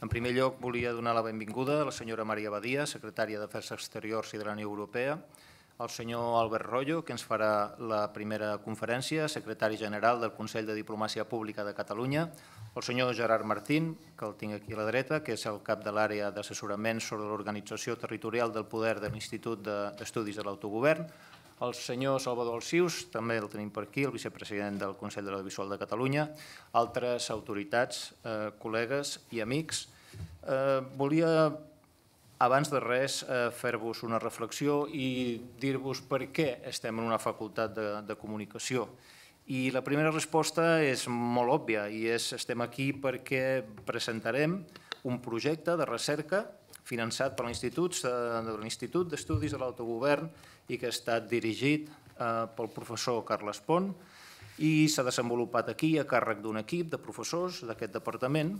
En primer lloc, volia donar la benvinguda a la senyora Maria Badia, secretària d'Afers Exteriors i de la Unió Europea, al senyor Albert Rollo, que ens farà la primera conferència, secretari general del Consell de Diplomàcia Pública de Catalunya, el senyor Gerard Martín, que el tinc aquí a la dreta, que és el cap de l'àrea d'assessorament sobre l'organització territorial del poder de l'Institut d'Estudis de l'Autogovern, el senyor Salvador Alcius, també el tenim per aquí, el vicepresident del Consell de l'Audiovisual de Catalunya, altres autoritats, eh, col·legues i amics. Eh, volia, abans de res, eh, fer-vos una reflexió i dir-vos per què estem en una facultat de, de comunicació. I la primera resposta és molt òbvia i és estem aquí perquè presentarem un projecte de recerca finançat per l'Institut eh, d'Estudis de l'Autogovern i que ha estat dirigit eh, pel professor Carles Pont i s'ha desenvolupat aquí a càrrec d'un equip de professors d'aquest departament.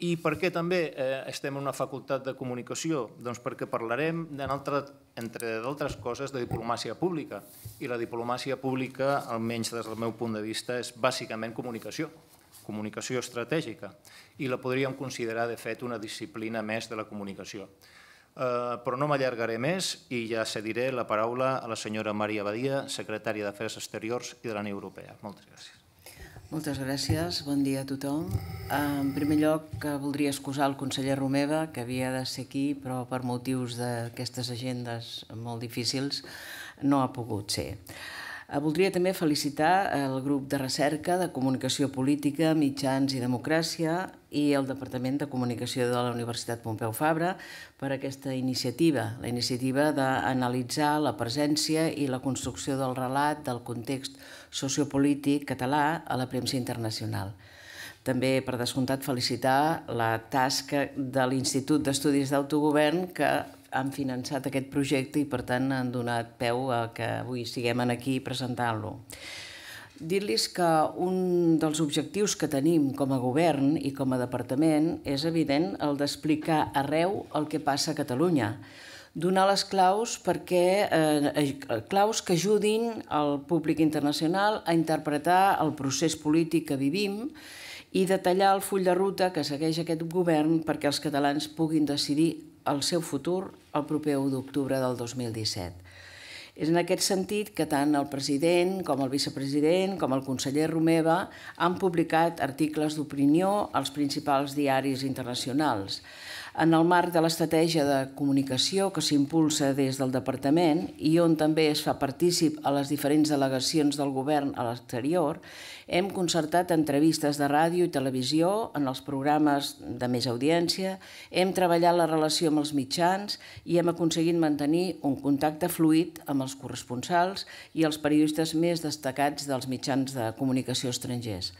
I per què també eh, estem en una facultat de comunicació? Doncs perquè parlarem, altre, entre d'altres coses, de diplomàcia pública. I la diplomàcia pública, almenys des del meu punt de vista, és bàsicament comunicació, comunicació estratègica. I la podríem considerar, de fet, una disciplina més de la comunicació. Eh, però no m'allargaré més i ja cediré la paraula a la senyora Maria Badia, secretària d'Afers Exteriors i de la Unió Europea. Moltes gràcies. Moltes gràcies, bon dia a tothom. En primer lloc, eh, voldria excusar el conseller Romeva, que havia de ser aquí, però per motius d'aquestes agendes molt difícils no ha pogut ser. Eh, voldria també felicitar el grup de recerca de Comunicació Política, Mitjans i Democràcia i el Departament de Comunicació de la Universitat Pompeu Fabra per aquesta iniciativa, la iniciativa d'analitzar la presència i la construcció del relat del context sociopolític català a la premsa internacional. També, per descomptat, felicitar la tasca de l'Institut d'Estudis d'Autogovern que han finançat aquest projecte i, per tant, han donat peu a que avui siguem aquí presentant-lo. Dir-los que un dels objectius que tenim com a govern i com a departament és evident el d'explicar arreu el que passa a Catalunya, donar les claus perquè eh, eh claus que ajudin al públic internacional a interpretar el procés polític que vivim i detallar el full de ruta que segueix aquest govern perquè els catalans puguin decidir el seu futur el proper 1 d'octubre del 2017. És en aquest sentit que tant el president com el vicepresident com el conseller Romeva han publicat articles d'opinió als principals diaris internacionals. En el marc de l'estratègia de comunicació que s'impulsa des del Departament i on també es fa partícip a les diferents delegacions del govern a l'exterior, hem concertat entrevistes de ràdio i televisió en els programes de més audiència, hem treballat la relació amb els mitjans i hem aconseguit mantenir un contacte fluid amb els corresponsals i els periodistes més destacats dels mitjans de comunicació estrangers.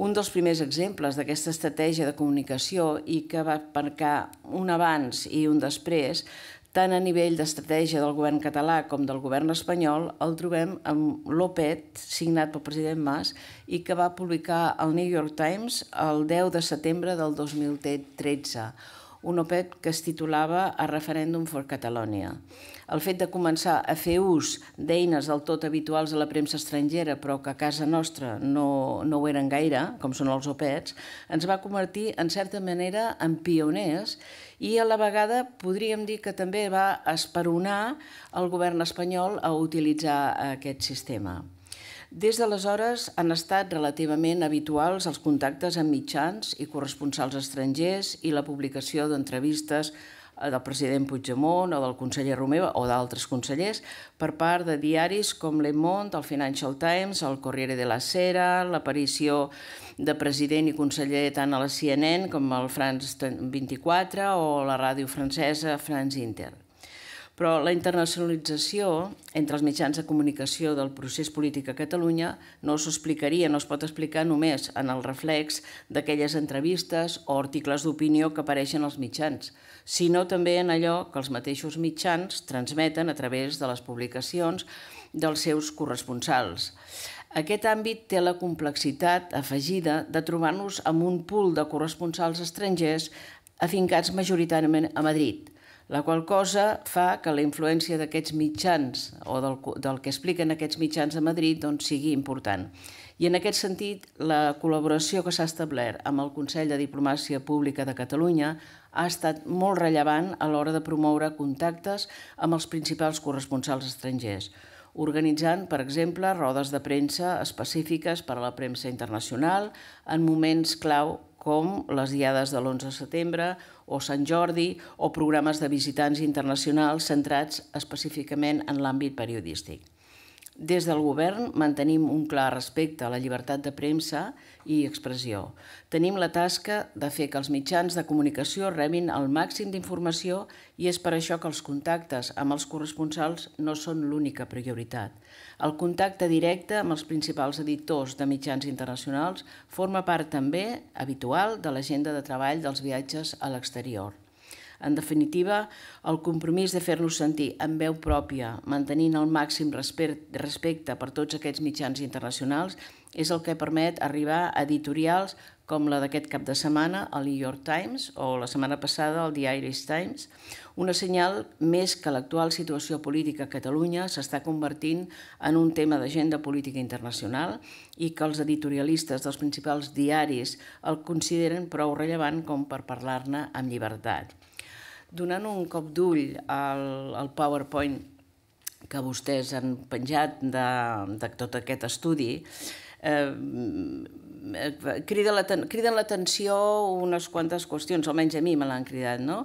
Un dels primers exemples d'aquesta estratègia de comunicació i que va marcar un abans i un després, tant a nivell d'estratègia del govern català com del govern espanyol, el trobem amb l'OPET, signat pel president Mas, i que va publicar el New York Times el 10 de setembre del 2013, un OPET que es titulava A referèndum for Catalonia. El fet de començar a fer ús d'eines del tot habituals a la premsa estrangera, però que a casa nostra no, no ho eren gaire, com són els opets, ens va convertir, en certa manera, en pioners i a la vegada podríem dir que també va esperonar el govern espanyol a utilitzar aquest sistema. Des d'aleshores han estat relativament habituals els contactes amb mitjans i corresponsals estrangers i la publicació d'entrevistes Eh, del president Puigdemont o del conseller Romeva o d'altres consellers per part de diaris com Le Monde, el Financial Times, el Corriere de la Sera, l'aparició de president i conseller tant a la CNN com al France 24 o la ràdio francesa France Inter. Però la internacionalització entre els mitjans de comunicació del procés polític a Catalunya no s'explicaria, no es pot explicar només en el reflex d'aquelles entrevistes o articles d'opinió que apareixen als mitjans, sinó també en allò que els mateixos mitjans transmeten a través de les publicacions dels seus corresponsals. Aquest àmbit té la complexitat afegida de trobar-nos amb un pool de corresponsals estrangers afincats majoritàriament a Madrid – la qual cosa fa que la influència d'aquests mitjans o del, del que expliquen aquests mitjans a Madrid doncs, sigui important. I en aquest sentit, la col·laboració que s'ha establert amb el Consell de Diplomàcia Pública de Catalunya ha estat molt rellevant a l'hora de promoure contactes amb els principals corresponsals estrangers, organitzant, per exemple, rodes de premsa específiques per a la premsa internacional en moments clau com les diades de l'11 de setembre o Sant Jordi o programes de visitants internacionals centrats específicament en l'àmbit periodístic. Des del govern mantenim un clar respecte a la llibertat de premsa i expressió. Tenim la tasca de fer que els mitjans de comunicació rebin el màxim d'informació i és per això que els contactes amb els corresponsals no són l'única prioritat. El contacte directe amb els principals editors de mitjans internacionals forma part també habitual de l'agenda de treball dels viatges a l'exterior. En definitiva, el compromís de fer-nos sentir en veu pròpia, mantenint el màxim respecte per tots aquests mitjans internacionals, és el que permet arribar a editorials com la d'aquest cap de setmana al New York Times o la setmana passada al The Irish Times, una senyal més que l'actual situació política a Catalunya s'està convertint en un tema d'agenda política internacional i que els editorialistes dels principals diaris el consideren prou rellevant com per parlar-ne amb llibertat donant un cop d'ull al, al PowerPoint que vostès han penjat de, de tot aquest estudi, eh, eh criden l'atenció unes quantes qüestions, almenys a mi me l'han cridat, no?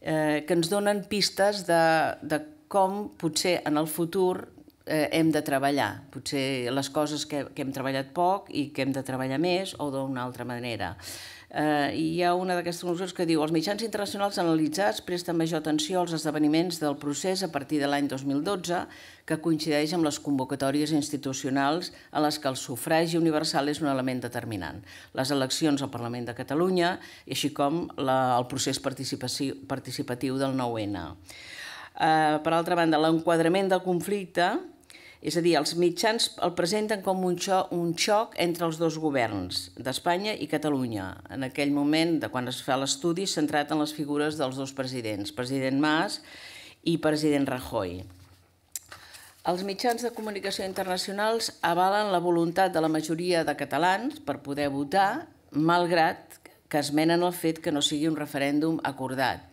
eh, que ens donen pistes de, de com potser en el futur eh, hem de treballar. Potser les coses que, que hem treballat poc i que hem de treballar més o d'una altra manera. Eh, Eh, hi ha una d'aquestes conclusions que diu els mitjans internacionals analitzats presten major atenció als esdeveniments del procés a partir de l'any 2012, que coincideix amb les convocatòries institucionals a les que el sufragi universal és un element determinant. Les eleccions al Parlament de Catalunya, així com la, el procés participatiu, participatiu del 9-N. Eh, per altra banda, l'enquadrament del conflicte és a dir, els mitjans el presenten com un xoc, un xoc entre els dos governs, d'Espanya i Catalunya. En aquell moment, de quan es fa l'estudi, centrat en les figures dels dos presidents, president Mas i president Rajoy. Els mitjans de comunicació internacionals avalen la voluntat de la majoria de catalans per poder votar, malgrat que esmenen el fet que no sigui un referèndum acordat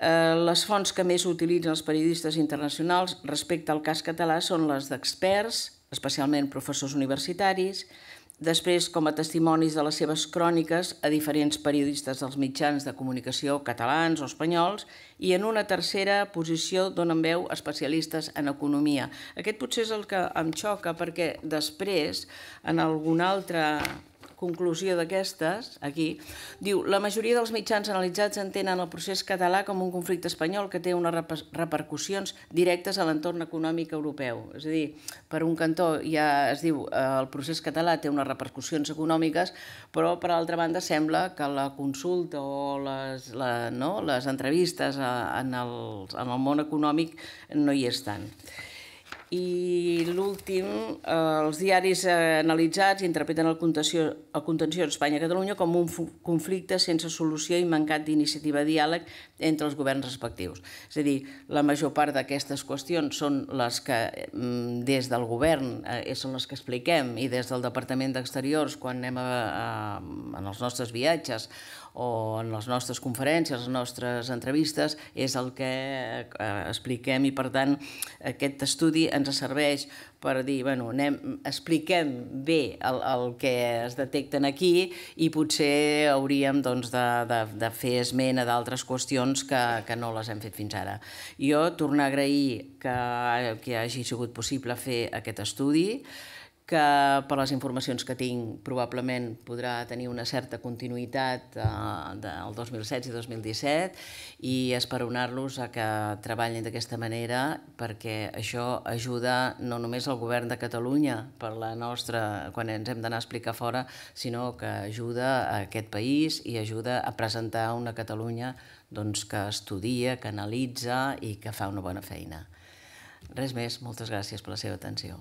Eh, les fonts que més utilitzen els periodistes internacionals respecte al cas català són les d'experts, especialment professors universitaris, després com a testimonis de les seves cròniques a diferents periodistes dels mitjans de comunicació catalans o espanyols i en una tercera posició donen veu especialistes en economia. Aquest potser és el que em xoca perquè després en algun altre conclusió d'aquestes, aquí, diu la majoria dels mitjans analitzats entenen el procés català com un conflicte espanyol que té unes repercussions directes a l'entorn econòmic europeu. És a dir, per un cantó ja es diu eh, el procés català té unes repercussions econòmiques, però per altra banda sembla que la consulta o les, la, no, les entrevistes en, el, en el món econòmic no hi estan. I l'últim, eh, els diaris eh, analitzats interpreten el contenció, el contenció Espanya-Catalunya com un conflicte sense solució i mancat d'iniciativa diàleg entre els governs respectius. És a dir, la major part d'aquestes qüestions són les que mm, des del govern eh, són les que expliquem i des del Departament d'Exteriors quan anem a, a, en els nostres viatges o en les nostres conferències, les nostres entrevistes, és el que eh, expliquem i, per tant, aquest estudi ens serveix per dir, bueno, anem, expliquem bé el, el que es detecten aquí i potser hauríem doncs, de, de, de fer esment a d'altres qüestions que, que no les hem fet fins ara. Jo tornar a agrair que, que hagi sigut possible fer aquest estudi, que per les informacions que tinc probablement podrà tenir una certa continuïtat eh, del 2016 i 2017 i esperonar-los a que treballin d'aquesta manera perquè això ajuda no només al govern de Catalunya per la nostra, quan ens hem d'anar a explicar fora, sinó que ajuda a aquest país i ajuda a presentar una Catalunya doncs, que estudia, que analitza i que fa una bona feina. Res més, moltes gràcies per la seva atenció.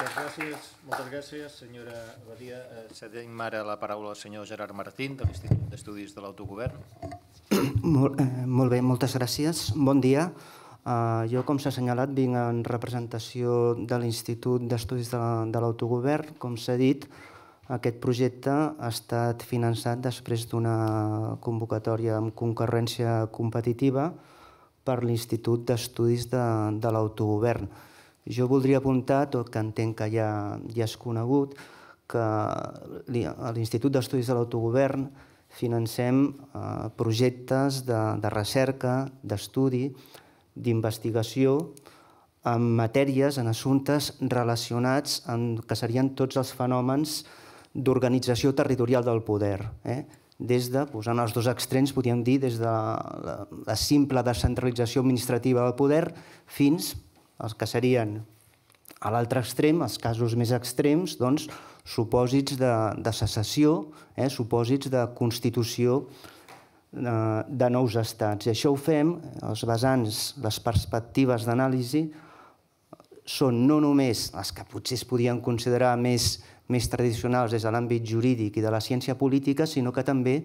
Moltes gràcies, moltes gràcies senyora Badia. Eh, Cedim ara la paraula al senyor Gerard Martín, de l'Institut d'Estudis de l'Autogovern. Molt, eh, molt bé, moltes gràcies. Bon dia. Uh, jo, com s'ha assenyalat, vinc en representació de l'Institut d'Estudis de l'Autogovern. Com s'ha dit, aquest projecte ha estat finançat després d'una convocatòria amb concurrència competitiva per l'Institut d'Estudis de, de l'Autogovern. Jo voldria apuntar, tot que entenc que ja, ja és conegut, que a l'Institut d'Estudis de l'Autogovern financem eh, projectes de, de recerca, d'estudi, d'investigació en matèries, en assumptes relacionats amb que serien tots els fenòmens d'organització territorial del poder. Eh? Des de, posant els dos extrems, podríem dir, des de la, la simple descentralització administrativa del poder fins els que serien a l'altre extrem, els casos més extrems, doncs, supòsits de, de secessió, eh, supòsits de constitució eh, de nous estats. I això ho fem, els vessants, les perspectives d'anàlisi, són no només les que potser es podien considerar més, més tradicionals des de l'àmbit jurídic i de la ciència política, sinó que també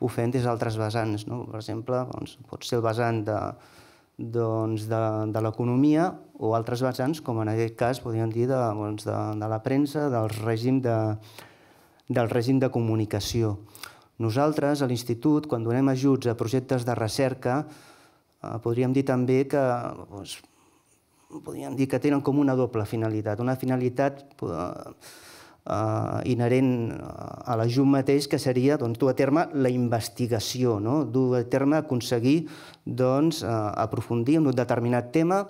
ho fem des d'altres vessants. No? Per exemple, doncs, pot ser el vessant de, doncs, de, de l'economia o altres vessants, com en aquest cas podríem dir de, doncs, de, de la premsa, del règim de, del règim de comunicació. Nosaltres, a l'Institut, quan donem ajuts a projectes de recerca, eh, podríem dir també que doncs, podríem dir que tenen com una doble finalitat. Una finalitat eh, eh, inherent eh, a la JUM mateix, que seria doncs, dur a terme la investigació, no? dur a terme aconseguir doncs, eh, aprofundir en un determinat tema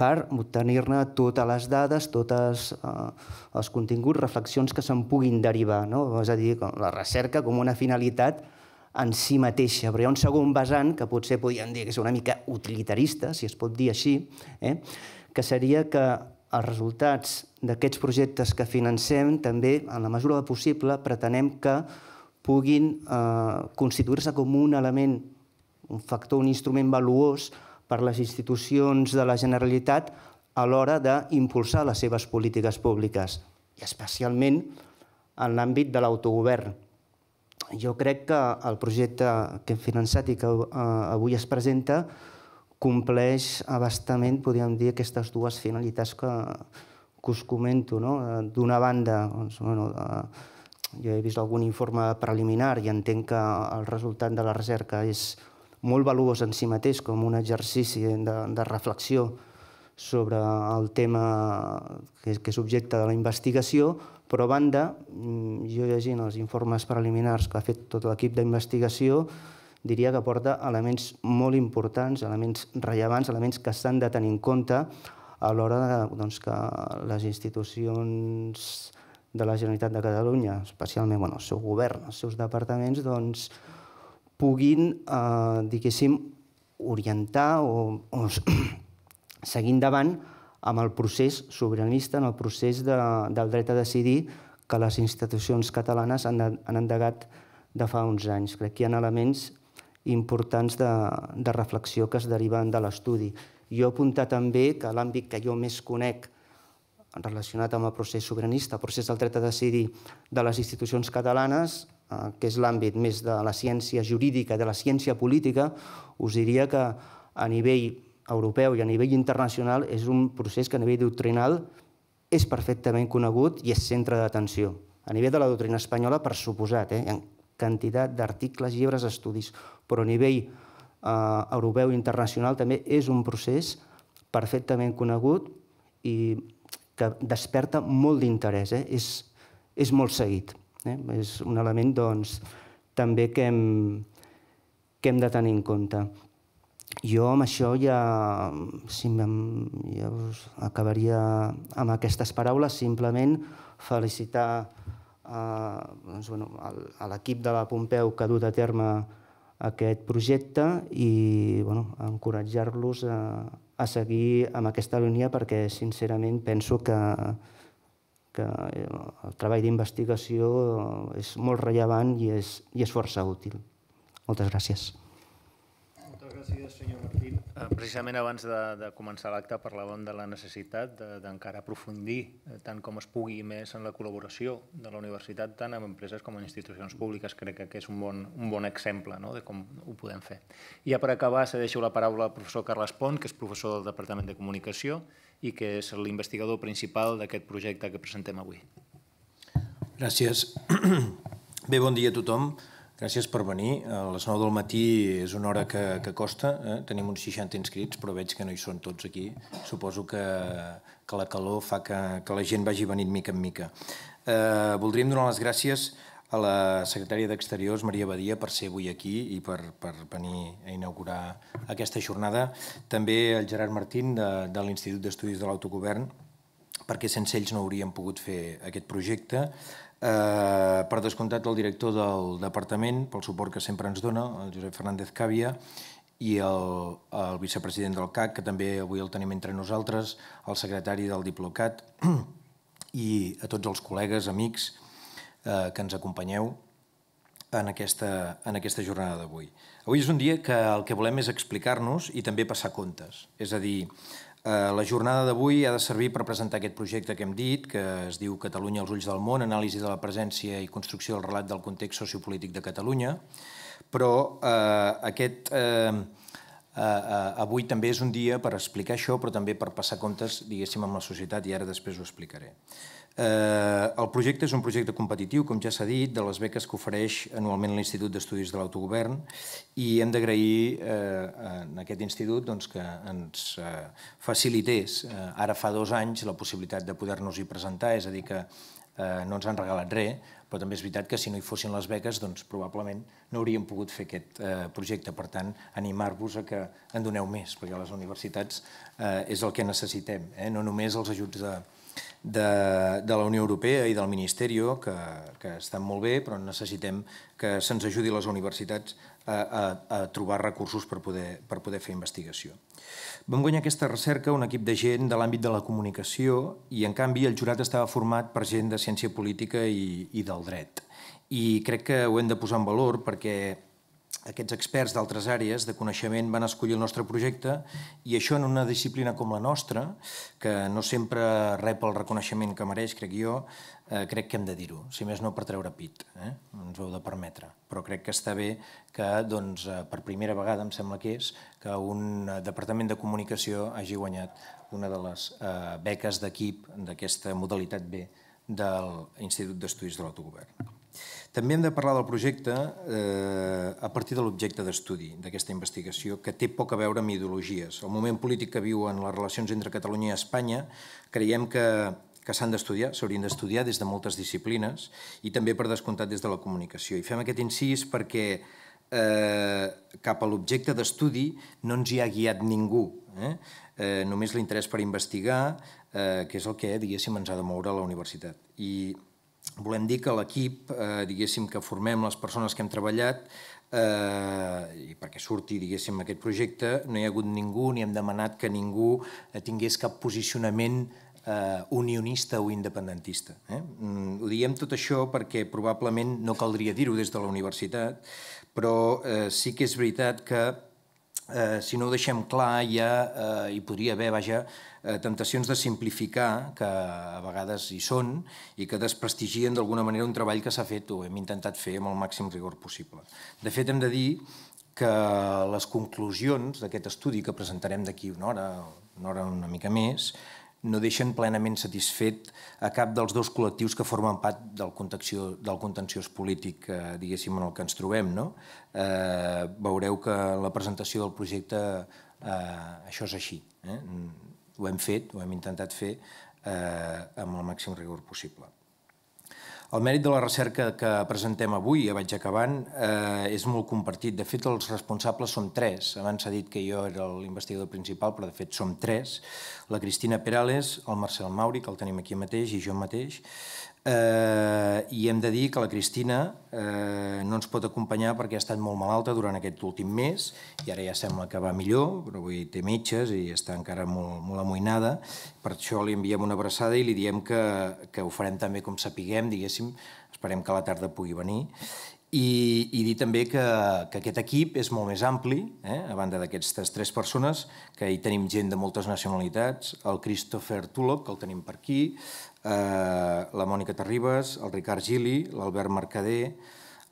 per obtenir-ne totes les dades, tots eh, els continguts, reflexions que se'n puguin derivar. No? És a dir, la recerca com una finalitat en si mateixa, però hi ha un segon vessant que potser podríem dir que és una mica utilitarista, si es pot dir així, eh? que seria que els resultats d'aquests projectes que financem també, en la mesura possible, pretenem que puguin eh, constituir-se com un element, un factor, un instrument valuós per les institucions de la Generalitat a l'hora d'impulsar les seves polítiques públiques, i especialment en l'àmbit de l'autogovern. Jo crec que el projecte que hem finançat i que eh, avui es presenta compleix abastament, podríem dir, aquestes dues finalitats que, que us comento. No? Eh, d'una banda, doncs, bueno, eh, jo he vist algun informe preliminar i entenc que el resultat de la recerca és molt valuós en si mateix com un exercici de, de reflexió sobre el tema que és, que és objecte de la investigació, però a banda, mm, jo llegint els informes preliminars que ha fet tot l'equip d'investigació, investigació, diria que aporta elements molt importants, elements rellevants, elements que s'han de tenir en compte a l'hora doncs, que les institucions de la Generalitat de Catalunya, especialment bueno, el seu govern, els seus departaments, doncs, puguin, eh, diguéssim, orientar o, o seguir endavant amb el procés sobiranista, en el procés de, del dret a decidir que les institucions catalanes han, han endegat de fa uns anys. Crec que hi ha elements importants de, de reflexió que es deriven de l'estudi. Jo apuntar també que l'àmbit que jo més conec relacionat amb el procés sobiranista, el procés del dret a decidir de les institucions catalanes, eh, que és l'àmbit més de la ciència jurídica, de la ciència política, us diria que a nivell europeu i a nivell internacional és un procés que a nivell doctrinal és perfectament conegut i és centre d'atenció. A nivell de la doctrina espanyola, per suposat, eh, en quantitat d'articles, llibres, estudis, però a nivell eh, europeu i internacional també és un procés perfectament conegut i que desperta molt d'interès, eh? és, és molt seguit. Eh? És un element doncs, també que hem, que hem de tenir en compte. Jo amb això ja, si ja us acabaria amb aquestes paraules, simplement felicitar eh, doncs, bueno, a l'equip de la Pompeu que ha dut a terme aquest projecte i bueno, encoratjar-los a, a seguir amb aquesta línia perquè sincerament penso que, que eh, el treball d'investigació és molt rellevant i és, i és força útil. Moltes gràcies. Moltes gràcies, senyor Martí. Eh, precisament abans de, de començar l'acte parlàvem de la necessitat d'encara de, aprofundir eh, tant com es pugui més en la col·laboració de la universitat tant amb empreses com amb institucions públiques. Crec que és un bon, un bon exemple no?, de com ho podem fer. I ja per acabar, se deixo la paraula al professor Carles Pont, que és professor del Departament de Comunicació i que és l'investigador principal d'aquest projecte que presentem avui. Gràcies. Bé, bon dia a tothom. Gràcies per venir. A les 9 del matí és una hora que, que costa. Eh? Tenim uns 60 inscrits, però veig que no hi són tots aquí. Suposo que, que la calor fa que, que la gent vagi venint mica en mica. Eh, voldríem donar les gràcies a la secretària d'Exteriors, Maria Badia, per ser avui aquí i per, per venir a inaugurar aquesta jornada. També al Gerard Martín, de, de l'Institut d'Estudis de l'Autogovern, perquè sense ells no hauríem pogut fer aquest projecte Eh, per descomptat, el director del departament, pel suport que sempre ens dona, el Josep Fernández Càvia, i el, el vicepresident del CAC, que també avui el tenim entre nosaltres, el secretari del Diplocat, i a tots els col·legues, amics, eh, que ens acompanyeu en aquesta, en aquesta jornada d'avui. Avui és un dia que el que volem és explicar-nos i també passar comptes. És a dir, Eh, la jornada d'avui ha de servir per presentar aquest projecte que hem dit, que es diu Catalunya als ulls del món, anàlisi de la presència i construcció del relat del context sociopolític de Catalunya, però eh, aquest eh, eh, eh avui també és un dia per explicar això, però també per passar comptes, diguéssim, amb la societat, i ara després ho explicaré. Eh, el projecte és un projecte competitiu, com ja s'ha dit, de les beques que ofereix anualment l'Institut d'Estudis de l'Autogovern i hem d'agrair eh, en aquest institut doncs, que ens eh, facilités ara fa dos anys la possibilitat de poder-nos-hi presentar, és a dir, que no ens han regalat res, però també és veritat que si no hi fossin les beques, doncs probablement no hauríem pogut fer aquest eh, projecte. Per tant, animar-vos a que en doneu més, perquè a les universitats eh, és el que necessitem, eh? no només els ajuts de, de, de la Unió Europea i del Ministeri, que, que estan molt bé, però necessitem que se'ns ajudi les universitats a, a, a trobar recursos per poder, per poder fer investigació. Vam guanyar aquesta recerca un equip de gent de l'àmbit de la comunicació i, en canvi, el jurat estava format per gent de ciència política i, i del dret. I crec que ho hem de posar en valor perquè aquests experts d'altres àrees de coneixement van escollir el nostre projecte i això en una disciplina com la nostra, que no sempre rep el reconeixement que mereix, crec jo, eh, crec que hem de dir-ho, si més no per treure pit, eh? ens ho heu de permetre. Però crec que està bé que, doncs, eh, per primera vegada, em sembla que és, que un eh, departament de comunicació hagi guanyat una de les eh, beques d'equip d'aquesta modalitat B del Institut d'Estudis de l'Autogovern. També hem de parlar del projecte eh, a partir de l'objecte d'estudi d'aquesta investigació, que té poc a veure amb ideologies. El moment polític que viuen les relacions entre Catalunya i Espanya creiem que que s'han d'estudiar, s'haurien d'estudiar des de moltes disciplines i també per descomptat des de la comunicació. I fem aquest incís perquè eh, cap a l'objecte d'estudi no ens hi ha guiat ningú. Eh? Eh, només l'interès per investigar, eh, que és el que, diguéssim, ens ha de moure a la universitat. I volem dir que l'equip, eh, diguéssim, que formem les persones que hem treballat, eh, i perquè surti, diguéssim, aquest projecte, no hi ha hagut ningú, ni hem demanat que ningú eh, tingués cap posicionament eh, unionista o independentista. Eh? Mm, ho diem tot això perquè probablement no caldria dir-ho des de la universitat, però eh, sí que és veritat que eh, si no ho deixem clar, ja eh, hi podria haver, vaja, eh, tentacions de simplificar, que a vegades hi són, i que desprestigien d'alguna manera un treball que s'ha fet o hem intentat fer amb el màxim rigor possible. De fet, hem de dir que les conclusions d'aquest estudi que presentarem d'aquí una hora, una hora una mica més, no deixen plenament satisfet a cap dels dos col·lectius que formen part del, contenció, del contenciós polític, eh, diguéssim, en el que ens trobem. No? Eh, veureu que la presentació del projecte eh, això és així. Eh? Ho hem fet, ho hem intentat fer eh, amb el màxim rigor possible. El mèrit de la recerca que presentem avui, ja vaig acabant, eh, és molt compartit. De fet, els responsables són tres. Abans s'ha dit que jo era l'investigador principal, però de fet som tres. La Cristina Perales, el Marcel Mauri, que el tenim aquí mateix, i jo mateix. Eh, I hem de dir que la Cristina eh, no ens pot acompanyar perquè ha estat molt malalta durant aquest últim mes i ara ja sembla que va millor, però avui té metges i està encara molt, molt amoïnada. Per això li enviem una abraçada i li diem que, que ho farem també com sapiguem, diguéssim, esperem que a la tarda pugui venir i, i dir també que, que aquest equip és molt més ampli, eh? a banda d'aquestes tres persones, que hi tenim gent de moltes nacionalitats, el Christopher Tulloch, que el tenim per aquí, eh, la Mònica Terribas, el Ricard Gili, l'Albert Mercader,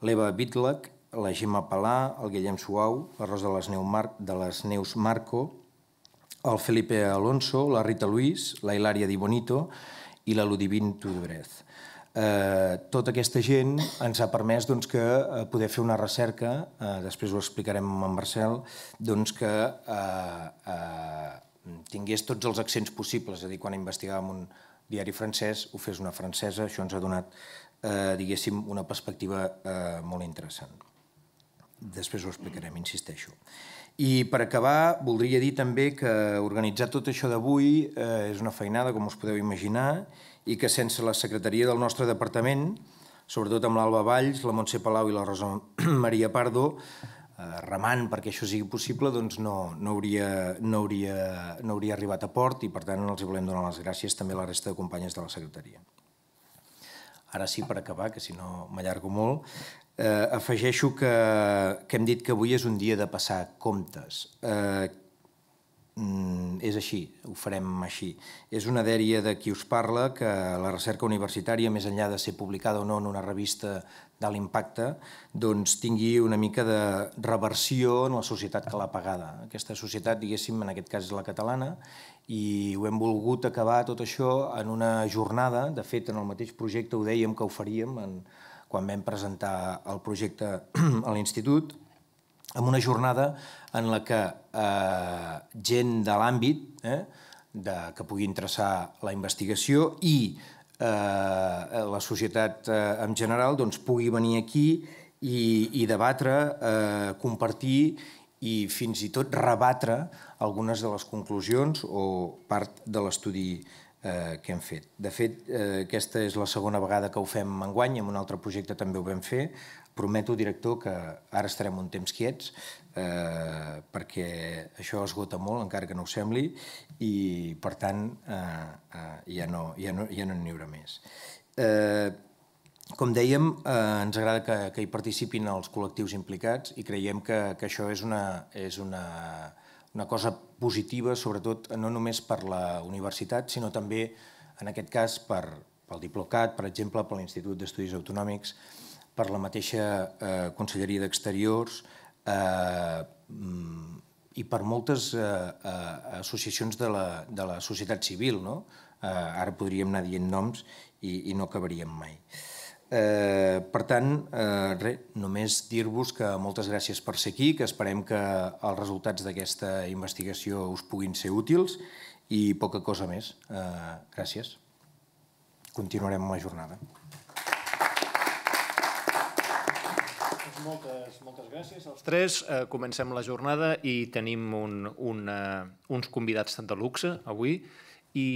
l'Eva Bitlach, la Gemma Palà, el Guillem Suau, la Rosa de les, Neu Mar de les Neus Marco, el Felipe Alonso, la Rita Luis, la Hilària Di Bonito i la Ludivine Tudrez eh, tota aquesta gent ens ha permès doncs, que eh, poder fer una recerca, eh, després ho explicarem amb en Marcel, doncs, que eh, eh, tingués tots els accents possibles, és a dir, quan investigàvem un diari francès, ho fes una francesa, això ens ha donat, eh, diguéssim, una perspectiva eh, molt interessant. Després ho explicarem, insisteixo. I per acabar, voldria dir també que organitzar tot això d'avui eh, és una feinada, com us podeu imaginar, i i que sense la secretaria del nostre departament, sobretot amb l'Alba Valls, la Montse Palau i la Rosa Maria Pardo, eh, remant perquè això sigui possible, doncs no, no, hauria, no, hauria, no hauria arribat a port i, per tant, els volem donar les gràcies també a la resta de companyes de la secretaria. Ara sí, per acabar, que si no m'allargo molt, eh, afegeixo que, que hem dit que avui és un dia de passar comptes. Eh, mm, és així, ho farem així. És una dèria de qui us parla que la recerca universitària, més enllà de ser publicada o no en una revista de l'impacte, doncs tingui una mica de reversió en la societat que l'ha pagada. Aquesta societat, diguéssim, en aquest cas és la catalana, i ho hem volgut acabar tot això en una jornada, de fet en el mateix projecte ho dèiem que ho faríem en, quan vam presentar el projecte a l'institut, amb una jornada en la que eh, gent de l'àmbit eh, de, que pugui interessar la investigació i eh, la societat eh, en general doncs, pugui venir aquí i, i debatre, eh, compartir i fins i tot rebatre algunes de les conclusions o part de l'estudi eh, que hem fet. De fet, eh, aquesta és la segona vegada que ho fem enguany, amb un altre projecte també ho vam fer, prometo, director, que ara estarem un temps quiets, eh, perquè això esgota molt, encara que no ho sembli, i, per tant, eh, eh, ja, no, ja, no, ja no n'hi haurà més. Eh, com dèiem, eh, ens agrada que, que hi participin els col·lectius implicats i creiem que, que això és una, és una, una cosa positiva, sobretot no només per la universitat, sinó també, en aquest cas, per, pel Diplocat, per exemple, per l'Institut d'Estudis Autonòmics, per la mateixa eh, Conselleria d'Exteriors eh, mm, i per moltes eh, eh, associacions de la, de la societat civil. No? Eh, ara podríem anar dient noms i, i no acabaríem mai. Eh, per tant, eh, només dir-vos que moltes gràcies per ser aquí, que esperem que els resultats d'aquesta investigació us puguin ser útils i poca cosa més. Eh, gràcies. Continuarem amb la jornada. Moltes, moltes gràcies Els tres. Eh, comencem la jornada i tenim un, un, uh, uns convidats de luxe avui i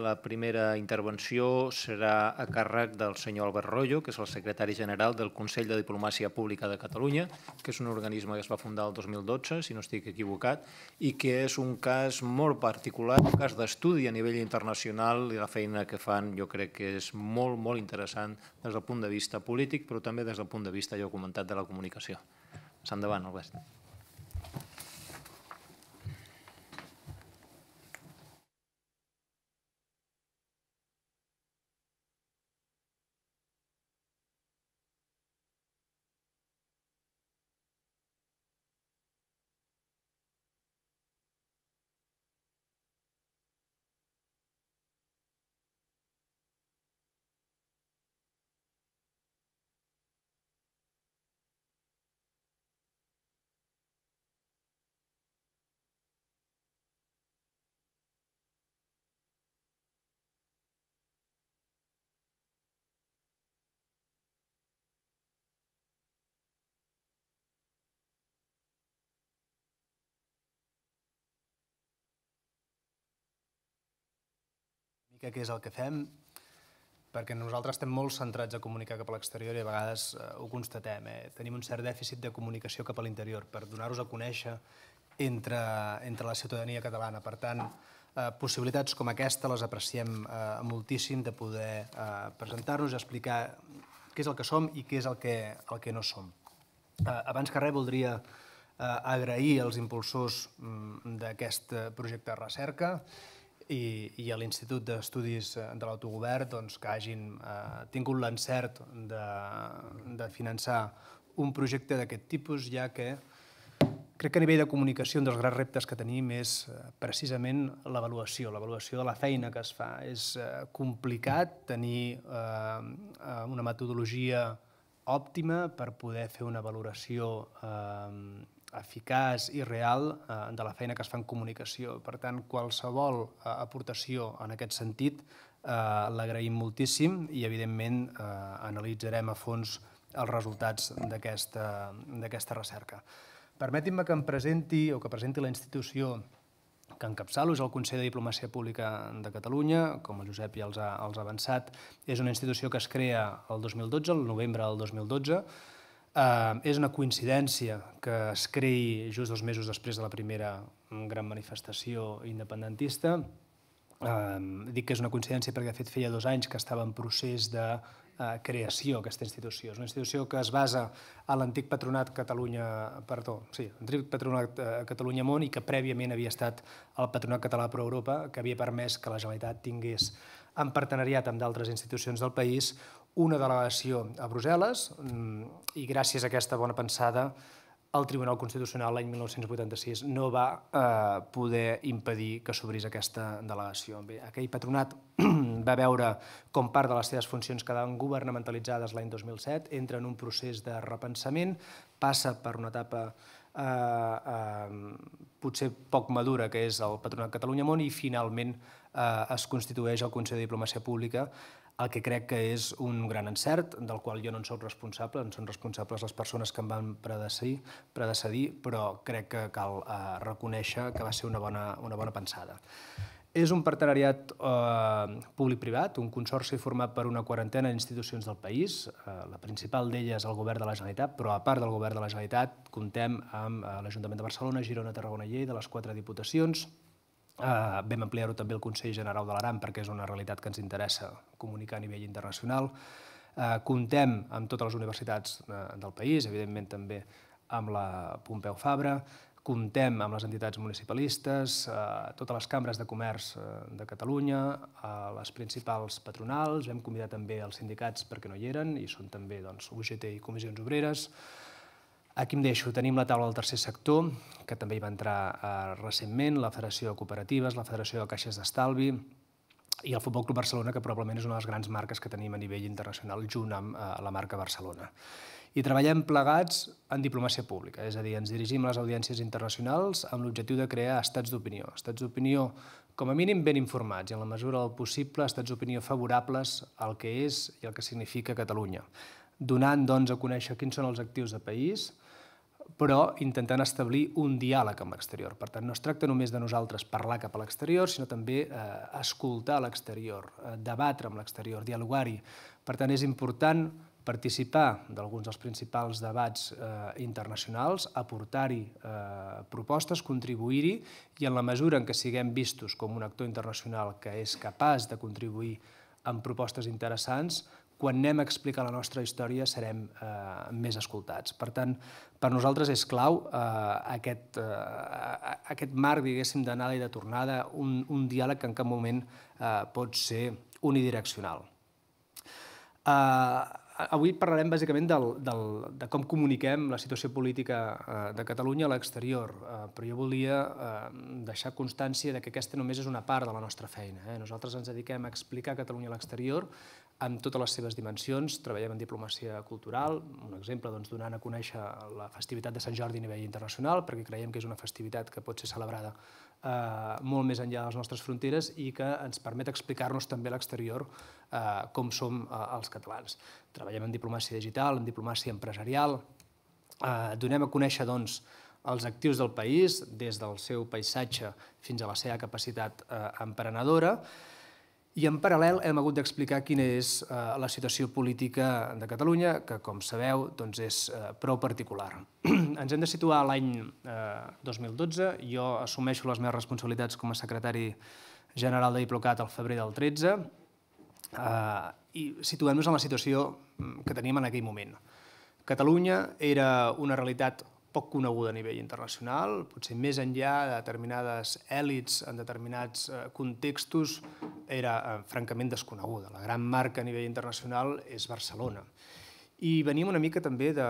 la primera intervenció serà a càrrec del senyor Albert Rollo, que és el secretari general del Consell de Diplomàcia Pública de Catalunya, que és un organisme que es va fundar el 2012, si no estic equivocat, i que és un cas molt particular, un cas d'estudi a nivell internacional i la feina que fan jo crec que és molt, molt interessant des del punt de vista polític, però també des del punt de vista, ja ho he comentat, de la comunicació. Endavant, Albert. què és el que fem, perquè nosaltres estem molt centrats a comunicar cap a l'exterior i a vegades eh, ho constatem. Eh? Tenim un cert dèficit de comunicació cap a l'interior per donar-vos a conèixer entre, entre la ciutadania catalana. Per tant, eh, possibilitats com aquesta les apreciem eh, moltíssim de poder eh, presentar-nos i explicar què és el que som i què és el que, el que no som. Eh, abans que res, voldria eh, agrair als impulsors mm, d'aquest eh, projecte de recerca, i, i a l'Institut d'Estudis eh, de l'Autogovern doncs, que hagin eh, tingut l'encert de, de finançar un projecte d'aquest tipus, ja que crec que a nivell de comunicació un dels grans reptes que tenim és eh, precisament l'avaluació, l'avaluació de la feina que es fa. És eh, complicat tenir eh, una metodologia òptima per poder fer una valoració eh, eficaç i real eh, de la feina que es fa en comunicació. Per tant, qualsevol eh, aportació en aquest sentit eh, l'agraïm moltíssim i, evidentment, eh, analitzarem a fons els resultats d'aquesta recerca. Permetin-me que em presenti o que presenti la institució que encapçalo, és el Consell de Diplomàcia Pública de Catalunya, com el Josep ja els ha, els ha avançat. És una institució que es crea el 2012, el novembre del 2012, Eh, és una coincidència que es creï just dos mesos després de la primera mm, gran manifestació independentista. Eh, dic que és una coincidència perquè, de fet, feia dos anys que estava en procés de eh, creació aquesta institució. És una institució que es basa a l'antic patronat Catalunya... Perdó, sí, l'antic patronat eh, Catalunya-Món i que prèviament havia estat el patronat català per Europa, que havia permès que la Generalitat tingués en partenariat amb d'altres institucions del país una delegació a Brussel·les mm, i gràcies a aquesta bona pensada el Tribunal Constitucional l'any 1986 no va eh, poder impedir que s'obrís aquesta delegació. Bé, aquell patronat va veure com part de les seves funcions quedaven governamentalitzades l'any 2007, entra en un procés de repensament, passa per una etapa eh, eh, potser poc madura, que és el Patronat Catalunya-Món, i finalment eh, es constitueix el Consell de Diplomàcia Pública, el que crec que és un gran encert, del qual jo no en sóc responsable, en són responsables les persones que em van predecedir, predecedir però crec que cal eh, reconèixer que va ser una bona, una bona pensada. És un partenariat eh, públic-privat, un consorci format per una quarantena d'institucions del país, eh, la principal d'elles el Govern de la Generalitat, però a part del Govern de la Generalitat comptem amb eh, l'Ajuntament de Barcelona, Girona, Tarragona i Lleida, les quatre diputacions, Eh, vam ampliar-ho també al Consell General de l'Aran perquè és una realitat que ens interessa comunicar a nivell internacional. Eh, contem amb totes les universitats eh, del país, evidentment també amb la Pompeu Fabra, comptem amb les entitats municipalistes, eh, totes les cambres de comerç eh, de Catalunya, eh, les principals patronals, hem convidat també els sindicats perquè no hi eren, i són també doncs, UGT i Comissions Obreres, Aquí em deixo, tenim la taula del tercer sector, que també hi va entrar eh, recentment, la Federació de Cooperatives, la Federació de Caixes d'Estalvi, i el Futbol Club Barcelona, que probablement és una de les grans marques que tenim a nivell internacional junt amb eh, la marca Barcelona. I treballem plegats en diplomàcia pública, és a dir, ens dirigim a les audiències internacionals amb l'objectiu de crear estats d'opinió. Estats d'opinió com a mínim ben informats i en la mesura del possible estats d'opinió favorables al que és i al que significa Catalunya, donant doncs, a conèixer quins són els actius de país, però intentant establir un diàleg amb l'exterior. Per tant, no es tracta només de nosaltres parlar cap a l'exterior, sinó també eh, escoltar l'exterior, eh, debatre amb l'exterior, dialogar-hi. Per tant, és important participar d'alguns dels principals debats eh, internacionals, aportar-hi eh, propostes, contribuir-hi, i en la mesura en què siguem vistos com un actor internacional que és capaç de contribuir amb propostes interessants, quan anem a explicar la nostra història serem eh, més escoltats. Per tant, per nosaltres és clau eh, aquest, eh, aquest marc, diguéssim, d'anada i de tornada, un, un diàleg que en cap moment eh, pot ser unidireccional. Eh, avui parlarem bàsicament del, del, de com comuniquem la situació política eh, de Catalunya a l'exterior, eh, però jo volia eh, deixar constància de que aquesta només és una part de la nostra feina. Eh? Nosaltres ens dediquem a explicar Catalunya a l'exterior, amb totes les seves dimensions. Treballem en diplomàcia cultural, un exemple doncs, donant a conèixer la festivitat de Sant Jordi a nivell internacional, perquè creiem que és una festivitat que pot ser celebrada eh, molt més enllà de les nostres fronteres i que ens permet explicar-nos també a l'exterior eh, com som eh, els catalans. Treballem en diplomàcia digital, en diplomàcia empresarial, eh, donem a conèixer doncs, els actius del país, des del seu paisatge fins a la seva capacitat eh, emprenedora, i en paral·lel hem hagut d'explicar quina és eh, la situació política de Catalunya, que com sabeu doncs és eh, prou particular. Ens hem de situar l'any eh, 2012. Jo assumeixo les meves responsabilitats com a secretari general de Diplocat al febrer del 13 eh, i situem-nos en la situació mm, que teníem en aquell moment. Catalunya era una realitat poc coneguda a nivell internacional, potser més enllà de determinades èlits en determinats eh, contextos, era eh, francament desconeguda. La gran marca a nivell internacional és Barcelona. I venim una mica també de,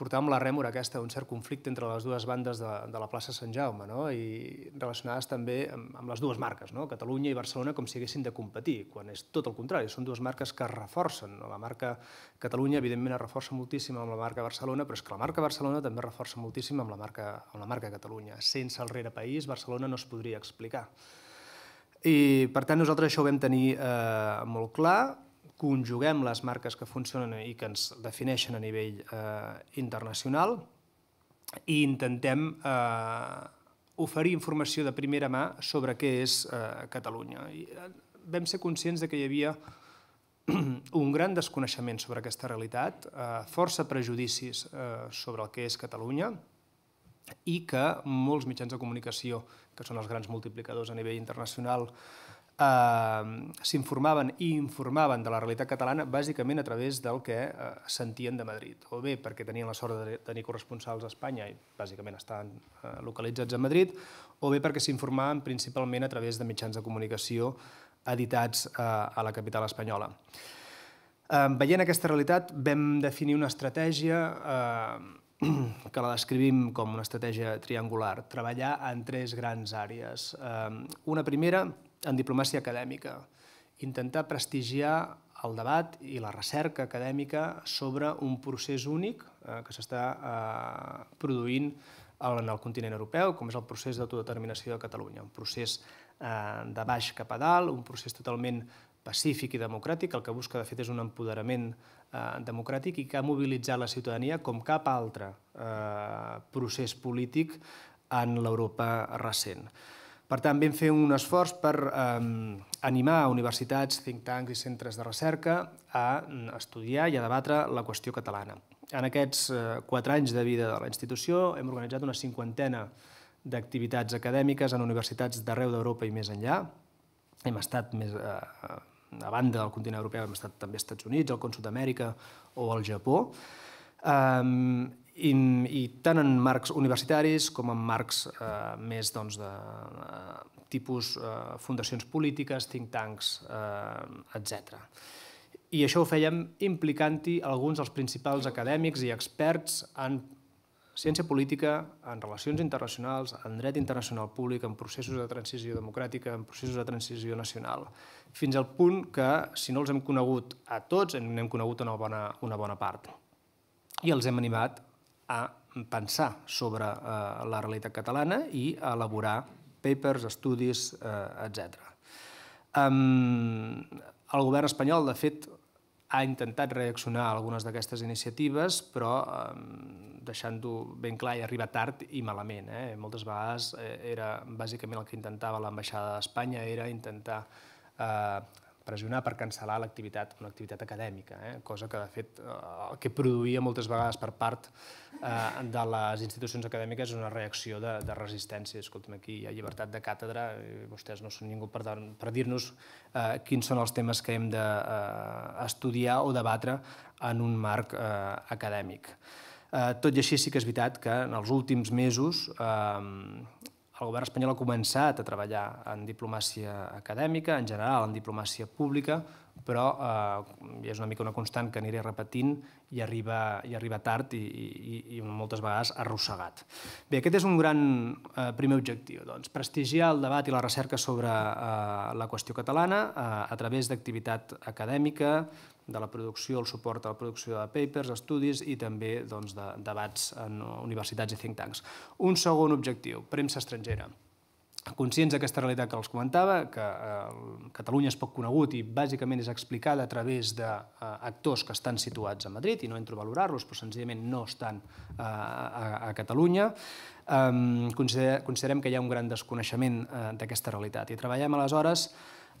portàvem la rèmora aquesta, un cert conflicte entre les dues bandes de, de la plaça Sant Jaume, no? i relacionades també amb, amb les dues marques, no? Catalunya i Barcelona, com si haguessin de competir, quan és tot el contrari, són dues marques que es reforcen. La marca Catalunya, evidentment, es reforça moltíssim amb la marca Barcelona, però és que la marca Barcelona també es reforça moltíssim amb la marca, amb la marca Catalunya. Sense el rere país, Barcelona no es podria explicar. I, per tant, nosaltres això ho vam tenir eh, molt clar, conjuguem les marques que funcionen i que ens defineixen a nivell eh, internacional i intentem eh, oferir informació de primera mà sobre què és eh, Catalunya. I eh, vam ser conscients de que hi havia un gran desconeixement sobre aquesta realitat, eh, força prejudicis eh, sobre el que és Catalunya i que molts mitjans de comunicació, que són els grans multiplicadors a nivell internacional, eh, s'informaven i informaven de la realitat catalana bàsicament a través del que eh, sentien de Madrid, o bé perquè tenien la sort de tenir corresponsals a Espanya i bàsicament estaven eh, localitzats a Madrid, o bé perquè s'informaven principalment a través de mitjans de comunicació editats eh, a la capital espanyola. Ehm, veient aquesta realitat, vam definir una estratègia ehm, que la descrivim com una estratègia triangular, treballar en tres grans àrees. Ehm, una primera, en diplomàcia acadèmica, intentar prestigiar el debat i la recerca acadèmica sobre un procés únic eh, que s'està eh, produint en el continent europeu, com és el procés d'autodeterminació de Catalunya, un procés eh, de baix cap a dalt, un procés totalment pacífic i democràtic, el que busca, de fet, és un empoderament eh, democràtic i que ha mobilitzat la ciutadania com cap altre eh, procés polític en l'Europa recent. Per tant, vam fer un esforç per eh, animar universitats, think tanks i centres de recerca a mm, estudiar i a debatre la qüestió catalana. En aquests eh, quatre anys de vida de la institució hem organitzat una cinquantena d'activitats acadèmiques en universitats d'arreu d'Europa i més enllà. Hem estat més, eh, eh a banda del continent europeu, hem estat també als Estats Units, al Consul d'Amèrica o al Japó. Um, i, i tant en marcs universitaris com en marcs eh, més doncs, de eh, tipus eh, fundacions polítiques, think tanks, eh, etc. I això ho fèiem implicant-hi alguns dels principals acadèmics i experts en ciència política, en relacions internacionals, en dret internacional públic, en processos de transició democràtica, en processos de transició nacional, fins al punt que, si no els hem conegut a tots, n'hem conegut una bona, una bona part. I els hem animat a pensar sobre eh, la realitat catalana i a elaborar papers, estudis, eh, etc. Um, el govern espanyol, de fet, ha intentat reaccionar a algunes d'aquestes iniciatives, però deixant-ho ben clar, i arriba tard i malament. Eh? Moltes vegades eh, era, bàsicament el que intentava l'ambaixada d'Espanya era intentar eh, pressionar per cancel·lar l'activitat, una activitat acadèmica, eh? cosa que, de fet, el eh, que produïa moltes vegades per part eh, de les institucions acadèmiques és una reacció de, de resistència. Escolta'm, aquí hi ha llibertat de càtedra, eh, vostès no són ningú per, per dir-nos eh, quins són els temes que hem d'estudiar de, eh, o debatre en un marc eh, acadèmic. Eh, tot i així sí que és veritat que en els últims mesos eh, el govern espanyol ha començat a treballar en diplomàcia acadèmica, en general en diplomàcia pública, però eh, és una mica una constant que aniré repetint i arriba, i arriba tard i, i, i moltes vegades arrossegat. Bé, aquest és un gran eh, primer objectiu, doncs, prestigiar el debat i la recerca sobre eh, la qüestió catalana eh, a través d'activitat acadèmica, de la producció, el suport a la producció de papers, estudis i també doncs, de debats en universitats i think tanks. Un segon objectiu, premsa estrangera conscients d'aquesta realitat que els comentava, que eh, Catalunya és poc conegut i bàsicament és explicada a través d'actors eh, que estan situats a Madrid, i no entro a valorar-los, però senzillament no estan eh, a, a Catalunya, considerem que hi ha un gran desconeixement eh, d'aquesta realitat i treballem aleshores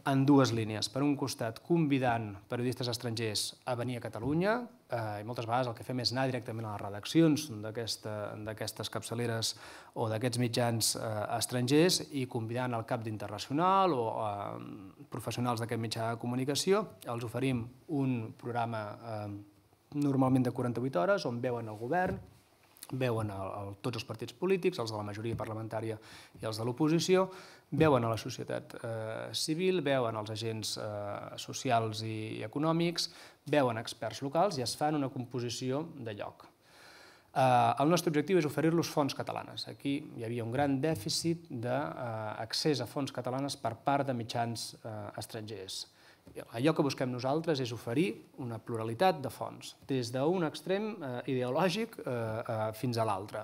en dues línies. Per un costat, convidant periodistes estrangers a venir a Catalunya, eh, i moltes vegades el que fem és anar directament a les redaccions d'aquestes capçaleres o d'aquests mitjans eh, estrangers i convidant al cap d'internacional o eh, professionals d'aquest mitjà de comunicació, els oferim un programa eh, normalment de 48 hores on veuen el govern, veuen el, el, tots els partits polítics, els de la majoria parlamentària i els de l'oposició, veuen a la societat eh, civil, veuen els agents eh, socials i, i econòmics, veuen experts locals i es fan una composició de lloc. Eh, el nostre objectiu és oferir-los fons catalanes. Aquí hi havia un gran dèficit d'accés eh, a fons catalanes per part de mitjans eh, estrangers allò que busquem nosaltres és oferir una pluralitat de fonts, des d'un extrem eh, ideològic eh, eh, fins a l'altre.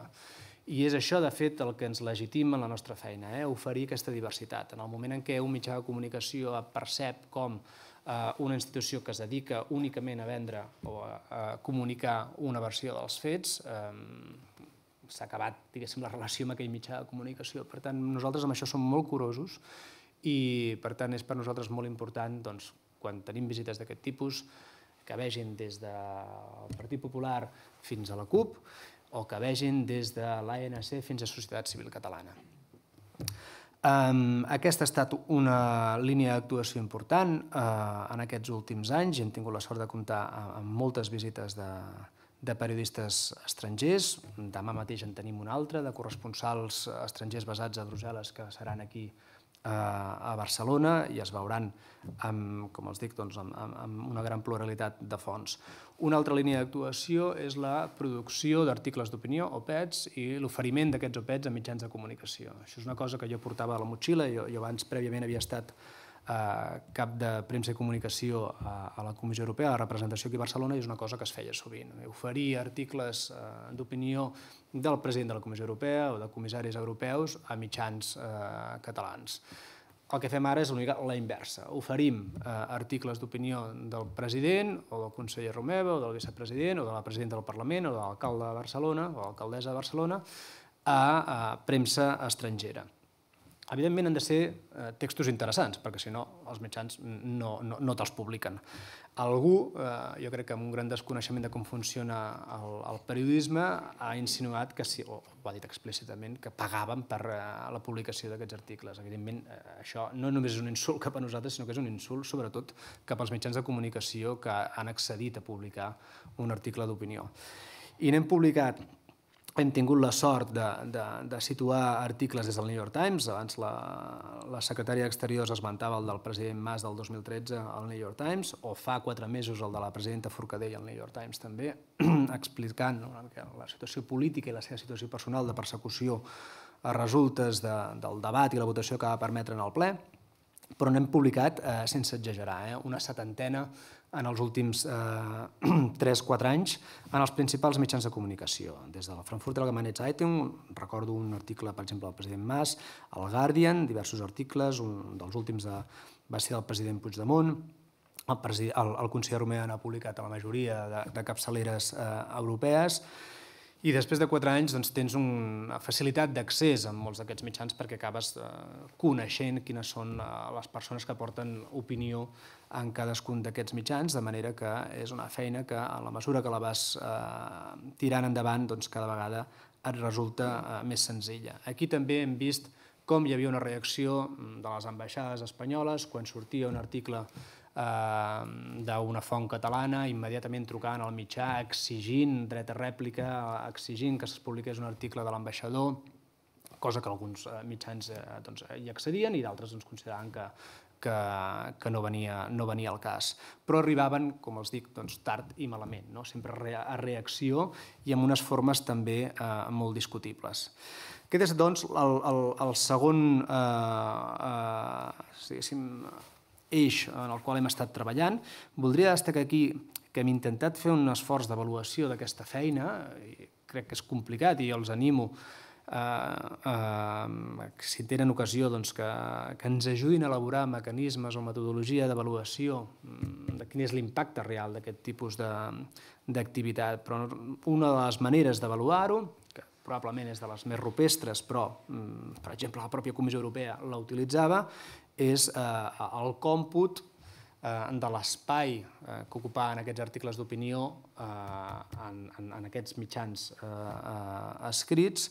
I és això, de fet, el que ens legitima en la nostra feina, eh? oferir aquesta diversitat. En el moment en què un mitjà de comunicació percep com eh, una institució que es dedica únicament a vendre o a, a comunicar una versió dels fets, eh, s'ha acabat, la relació amb aquell mitjà de comunicació. Per tant, nosaltres amb això som molt curosos i per tant és per nosaltres molt important doncs, quan tenim visites d'aquest tipus que vegin des del Partit Popular fins a la CUP o que vegin des de l'ANC fins a Societat Civil Catalana. Um, aquesta ha estat una línia d'actuació important uh, en aquests últims anys i hem tingut la sort de comptar amb moltes visites de, de periodistes estrangers. Demà mateix en tenim una altra, de corresponsals estrangers basats a Brussel·les que seran aquí a Barcelona i es veuran, amb, com els dic, doncs, amb, amb una gran pluralitat de fons. Una altra línia d'actuació és la producció d'articles d'opinió, OPEDs, i l'oferiment d'aquests OPEDs a mitjans de comunicació. Això és una cosa que jo portava a la motxilla, jo, jo abans prèviament havia estat Eh, cap de premsa i comunicació a, a la Comissió Europea, a la representació aquí a Barcelona, és una cosa que es feia sovint. Eh, oferir articles eh, d'opinió del president de la Comissió Europea o de comissaris europeus a mitjans eh, catalans. El que fem ara és la inversa. Oferim eh, articles d'opinió del president o del conseller Romeva o del vicepresident o de la presidenta del Parlament o de l'alcalde de Barcelona o l'alcaldessa de Barcelona a, a premsa estrangera. Evidentment han de ser eh, textos interessants, perquè si no els mitjans no, no, no te'ls publiquen. Algú, eh, jo crec que amb un gran desconeixement de com funciona el, el periodisme, ha insinuat que, si, o ho ha dit explícitament, que pagaven per eh, la publicació d'aquests articles. Evidentment, eh, això no només és un insult cap a nosaltres, sinó que és un insult, sobretot, cap als mitjans de comunicació que han accedit a publicar un article d'opinió. I n'hem publicat hem tingut la sort de, de, de situar articles des del New York Times. Abans la, la secretària d'Exteriors esmentava el del president Mas del 2013 al New York Times, o fa quatre mesos el de la presidenta Forcadell al New York Times també, explicant no, que la situació política i la seva situació personal de persecució a resultes de, del debat i la votació que va permetre en el ple, però n'hem publicat, eh, sense exagerar, eh, una setantena en els últims eh, 3-4 anys en els principals mitjans de comunicació, des de la Frankfurter Allgemeine Zeitung, recordo un article, per exemple, del president Mas, el Guardian, diversos articles, un dels últims de, va ser del president Puigdemont, el, el, el conseller Romeu ha publicat a la majoria de, de capçaleres eh, europees, i després de 4 anys doncs, tens una facilitat d'accés a molts d'aquests mitjans perquè acabes eh, coneixent quines són eh, les persones que porten opinió en cadascun d'aquests mitjans, de manera que és una feina que, a la mesura que la vas eh, tirant endavant, doncs, cada vegada et resulta eh, més senzilla. Aquí també hem vist com hi havia una reacció mm, de les ambaixades espanyoles quan sortia un article Ehm, d'una font catalana, immediatament trucant al mitjà, exigint dret a rèplica, exigint que es publiqués un article de l'ambaixador, cosa que alguns eh, mitjans eh, doncs, hi accedien i d'altres doncs, consideraven que, que, que no, venia, no venia al cas. Però arribaven, com els dic, doncs, tard i malament, no? sempre a reacció i amb unes formes també eh, molt discutibles. Aquest és, doncs, el, el, el segon eh, eh, eix en el qual hem estat treballant. Voldria destacar aquí que hem intentat fer un esforç d'avaluació d'aquesta feina, i crec que és complicat i els animo eh, eh, si tenen ocasió doncs, que, que ens ajudin a elaborar mecanismes o metodologia d'avaluació mm, de quin és l'impacte real d'aquest tipus d'activitat. Però una de les maneres d'avaluar-ho, que probablement és de les més rupestres, però, mm, per exemple, la pròpia Comissió Europea la utilitzava, és eh, el còmput eh, de l'espai eh, que ocupaven aquests articles d'opinió en, en, en aquests mitjans escrits,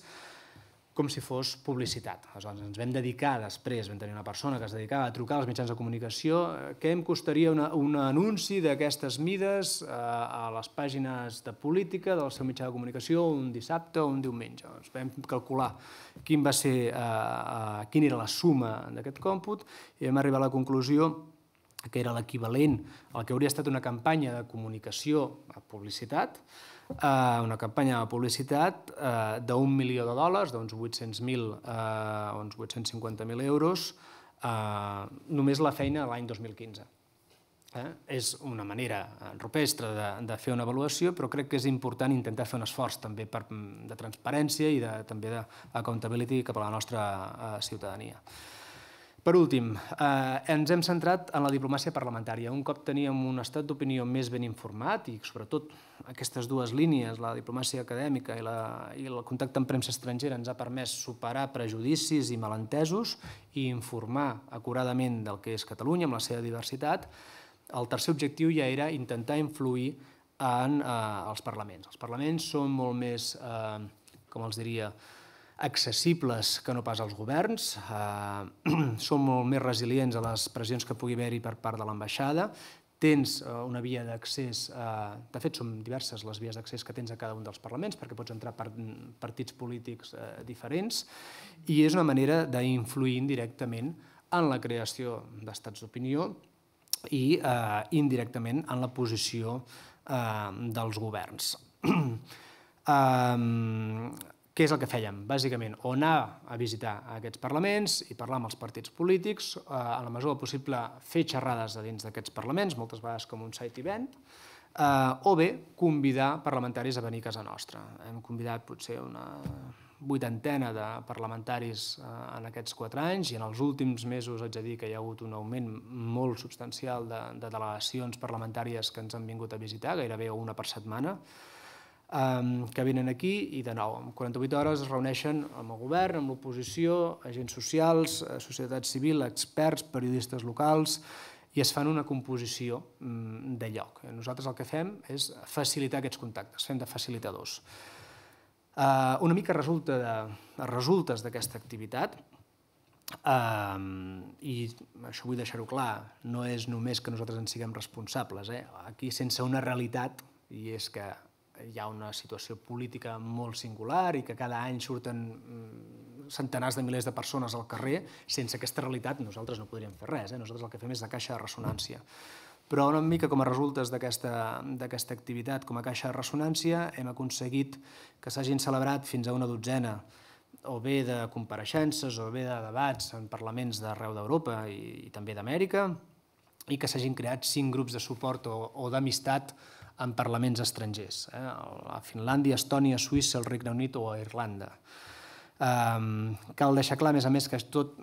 com si fos publicitat. Aleshores, ens vam dedicar després, vam tenir una persona que es dedicava a trucar als mitjans de comunicació, eh, què em costaria una, un anunci d'aquestes mides a, eh, a les pàgines de política del seu mitjà de comunicació un dissabte o un diumenge. Ens doncs vam calcular quin va ser, a, eh, eh, quina era la suma d'aquest còmput i vam arribar a la conclusió que era l'equivalent al que hauria estat una campanya de comunicació a publicitat, eh, una campanya de publicitat eh, d'un milió de dòlars, d'uns 800.000 a eh, uns 850.000 euros, eh, només la feina de l'any 2015. Eh? És una manera rupestre de, de fer una avaluació, però crec que és important intentar fer un esforç també per, de transparència i de, també de accountability cap a la nostra eh, ciutadania. Per últim, eh, ens hem centrat en la diplomàcia parlamentària. Un cop teníem un estat d'opinió més ben informat i, sobretot, aquestes dues línies, la diplomàcia acadèmica i, la, i el contacte amb premsa estrangera, ens ha permès superar prejudicis i malentesos i informar acuradament del que és Catalunya amb la seva diversitat, el tercer objectiu ja era intentar influir en eh, els parlaments. Els parlaments són molt més, eh, com els diria, accessibles que no pas als governs, eh, són molt més resilients a les pressions que pugui haver-hi per part de l'ambaixada, tens eh, una via d'accés, eh, de fet són diverses les vies d'accés que tens a cada un dels parlaments perquè pots entrar per mm, partits polítics eh, diferents i és una manera d'influir indirectament en la creació d'estats d'opinió i eh, indirectament en la posició eh, dels governs. um, Què és el que fèiem? Bàsicament, o anar a visitar aquests parlaments i parlar amb els partits polítics, eh, a la mesura possible fer xerrades a dins d'aquests parlaments, moltes vegades com un site event, eh, o bé convidar parlamentaris a venir a casa nostra. Hem convidat potser una vuitantena de parlamentaris eh, en aquests quatre anys i en els últims mesos haig de dir que hi ha hagut un augment molt substancial de, de delegacions parlamentàries que ens han vingut a visitar, gairebé una per setmana, que venen aquí i de nou, en 48 hores es reuneixen amb el govern, amb l'oposició, agents socials, eh, societat civil, experts, periodistes locals, i es fan una composició mm, de lloc. Eh, nosaltres el que fem és facilitar aquests contactes, fem de facilitadors. Eh, una mica resulta de, resultes d'aquesta activitat, i això vull deixar-ho clar, no és només que nosaltres en siguem responsables, eh? aquí sense una realitat, i és que hi ha una situació política molt singular i que cada any surten mm, centenars de milers de persones al carrer, sense aquesta realitat nosaltres no podríem fer res, eh? nosaltres el que fem és de caixa de ressonància. Però una mica com a resultes d'aquesta activitat com a caixa de ressonància hem aconseguit que s'hagin celebrat fins a una dotzena o bé de compareixences o bé de debats en parlaments d'arreu d'Europa i, i també d'Amèrica, i que s'hagin creat cinc grups de suport o, o d'amistat en parlaments estrangers, eh? a Finlàndia, Estònia, Suïssa, el Regne Unit o a Irlanda. Um, cal deixar clar, a més a més, que tot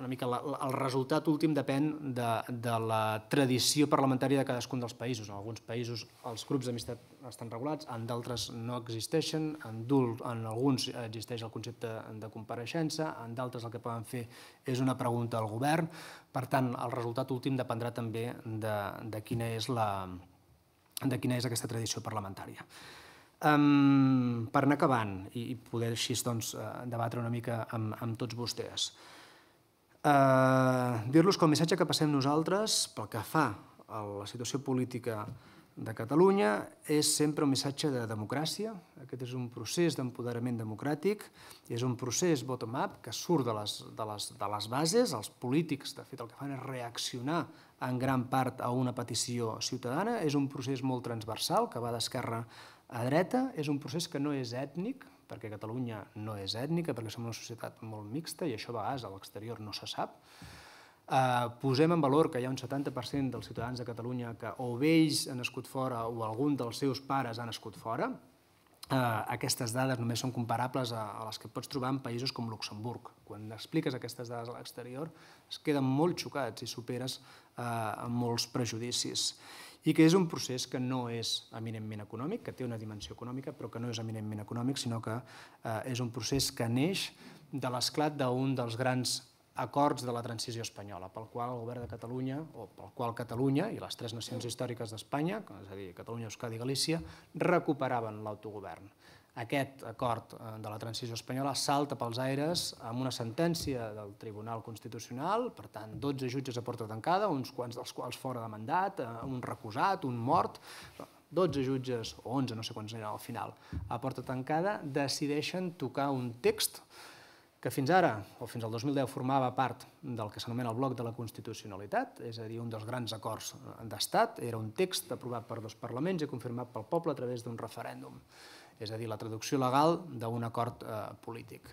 una mica la, el resultat últim depèn de, de la tradició parlamentària de cadascun dels països. En alguns països els grups d'amistat estan regulats, en d'altres no existeixen, en, en alguns existeix el concepte de compareixença, en d'altres el que poden fer és una pregunta al govern. Per tant, el resultat últim dependrà també de, de quina és la, de quina és aquesta tradició parlamentària. Um, per anar acabant i, poder així doncs, eh, debatre una mica amb, amb tots vostès, uh, dir-los que el missatge que passem nosaltres pel que fa a la situació política de Catalunya és sempre un missatge de democràcia. Aquest és un procés d'empoderament democràtic, és un procés bottom-up que surt de les, de, les, de les bases. Els polítics, de fet, el que fan és reaccionar en gran part a una petició ciutadana. És un procés molt transversal, que va d'esquerra a dreta. És un procés que no és ètnic, perquè Catalunya no és ètnica, perquè som una societat molt mixta i això a vegades a l'exterior no se sap. Eh, posem en valor que hi ha un 70% dels ciutadans de Catalunya que o bé ells han nascut fora o algun dels seus pares han nascut fora, eh, aquestes dades només són comparables a, a les que pots trobar en països com Luxemburg. Quan expliques aquestes dades a l'exterior es queden molt xocats i superes eh, molts prejudicis i que és un procés que no és eminentment econòmic, que té una dimensió econòmica, però que no és eminentment econòmic, sinó que eh, és un procés que neix de l'esclat d'un dels grans acords de la transició espanyola, pel qual el govern de Catalunya, o pel qual Catalunya i les tres nacions històriques d'Espanya, és a dir, Catalunya, Euskadi i Galícia, recuperaven l'autogovern. Aquest acord eh, de la transició espanyola salta pels aires amb una sentència del Tribunal Constitucional, per tant, 12 jutges a porta tancada, uns quants dels quals fora de mandat, eh, un recusat, un mort, 12 jutges, o 11, no sé quants eren al final, a porta tancada, decideixen tocar un text que fins ara, o fins al 2010, formava part del que s'anomena el bloc de la constitucionalitat, és a dir, un dels grans acords d'estat, era un text aprovat per dos parlaments i confirmat pel poble a través d'un referèndum, és a dir, la traducció legal d'un acord eh, polític.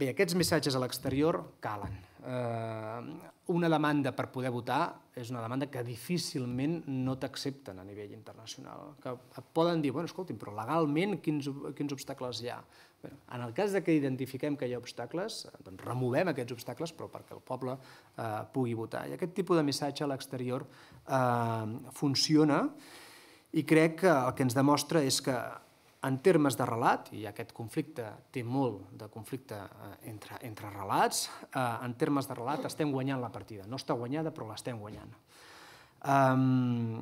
Bé, aquests missatges a l'exterior calen. Eh, una demanda per poder votar és una demanda que difícilment no t'accepten a nivell internacional, que poden dir, bueno, escolti'm, però legalment quins, quins obstacles hi ha? en el cas de que identifiquem que hi ha obstacles, eh, doncs removem aquests obstacles, però perquè el poble eh, pugui votar. I aquest tipus de missatge a l'exterior eh, funciona i crec que el que ens demostra és que en termes de relat, i aquest conflicte té molt de conflicte eh, entre, entre relats, eh, en termes de relat estem guanyant la partida. No està guanyada, però l'estem guanyant. el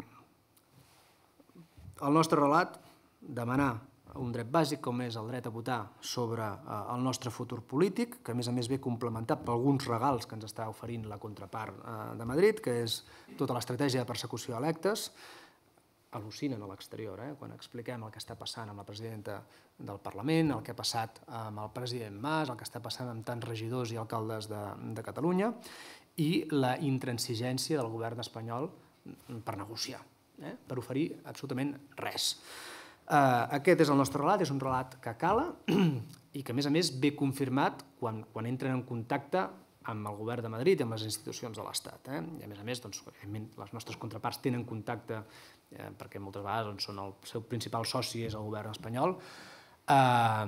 nostre relat, demanar un dret bàsic com és el dret a votar sobre eh, el nostre futur polític, que a més a més ve complementat per alguns regals que ens està oferint la contrapart eh, de Madrid, que és tota l'estratègia de persecució d'electes, al·lucinen a l'exterior, eh? quan expliquem el que està passant amb la presidenta del Parlament, el que ha passat amb el president Mas, el que està passant amb tants regidors i alcaldes de, de Catalunya, i la intransigència del govern espanyol per negociar, eh? per oferir absolutament res. Eh, aquest és el nostre relat, és un relat que cala i que, a més a més, ve confirmat quan, quan entren en contacte amb el govern de Madrid i amb les institucions de l'Estat. Eh? I a més a més, doncs, les nostres contraparts tenen contacte, eh, perquè moltes vegades doncs, són el seu principal soci és el govern espanyol, eh,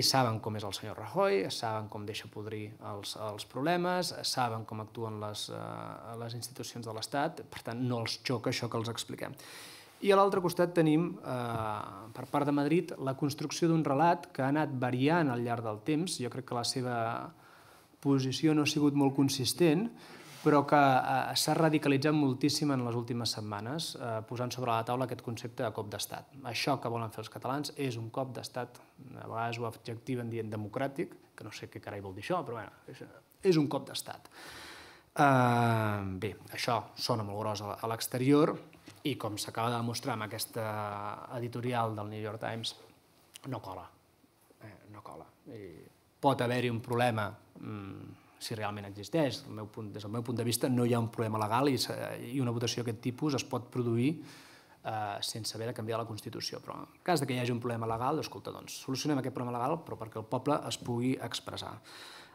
i saben com és el senyor Rajoy, saben com deixa podrir els, els problemes, saben com actuen les, eh, les institucions de l'Estat, per tant, no els xoca això que els expliquem. I a l'altre costat tenim, eh, per part de Madrid, la construcció d'un relat que ha anat variant al llarg del temps. Jo crec que la seva posició no ha sigut molt consistent, però que eh, s'ha radicalitzat moltíssim en les últimes setmanes, eh, posant sobre la taula aquest concepte de cop d'estat. Això que volen fer els catalans és un cop d'estat, a vegades ho adjectiven dient democràtic, que no sé què carai vol dir això, però bueno, és un cop d'estat. Eh, bé, això sona molt gros a l'exterior, i com s'acaba de demostrar amb aquesta editorial del New York Times, no cola. Eh, no cola. I pot haver-hi un problema mm, si realment existeix. El meu punt, des del meu punt de vista no hi ha un problema legal i, i una votació d'aquest tipus es pot produir eh, sense haver de canviar la Constitució. Però en cas de que hi hagi un problema legal, escolta, doncs, solucionem aquest problema legal però perquè el poble es pugui expressar.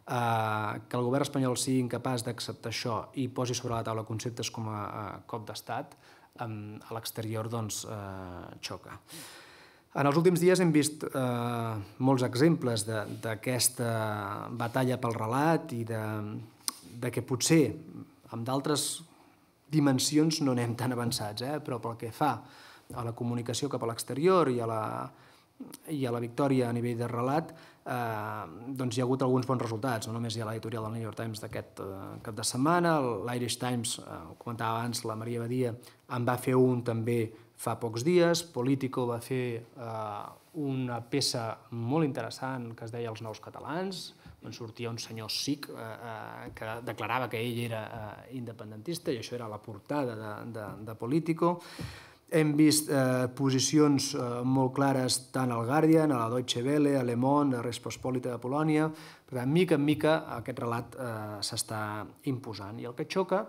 Uh, que el govern espanyol sigui incapaç d'acceptar això i posi sobre la taula conceptes com a, a cop d'estat, a l'exterior doncs, eh, xoca. En els últims dies hem vist eh, molts exemples d'aquesta batalla pel relat i de, de que potser amb d'altres dimensions no anem tan avançats, eh? però pel que fa a la comunicació cap a l'exterior i, a la, i a la victòria a nivell de relat, eh, doncs hi ha hagut alguns bons resultats, no només hi ha l'editorial del New York Times d'aquest eh, cap de setmana, l'Irish Times, eh, comentava abans la Maria Badia, en va fer un també fa pocs dies, Politico va fer eh, una peça molt interessant que es deia Els nous catalans, on sortia un senyor sic eh, eh, que declarava que ell era eh, independentista i això era la portada de, de, de Politico. Hem vist eh, posicions eh, molt clares tant al Guardian, a la Deutsche Welle, a Le Monde, a Res de Polònia. Per tant, mica en mica aquest relat eh, s'està imposant. I el que xoca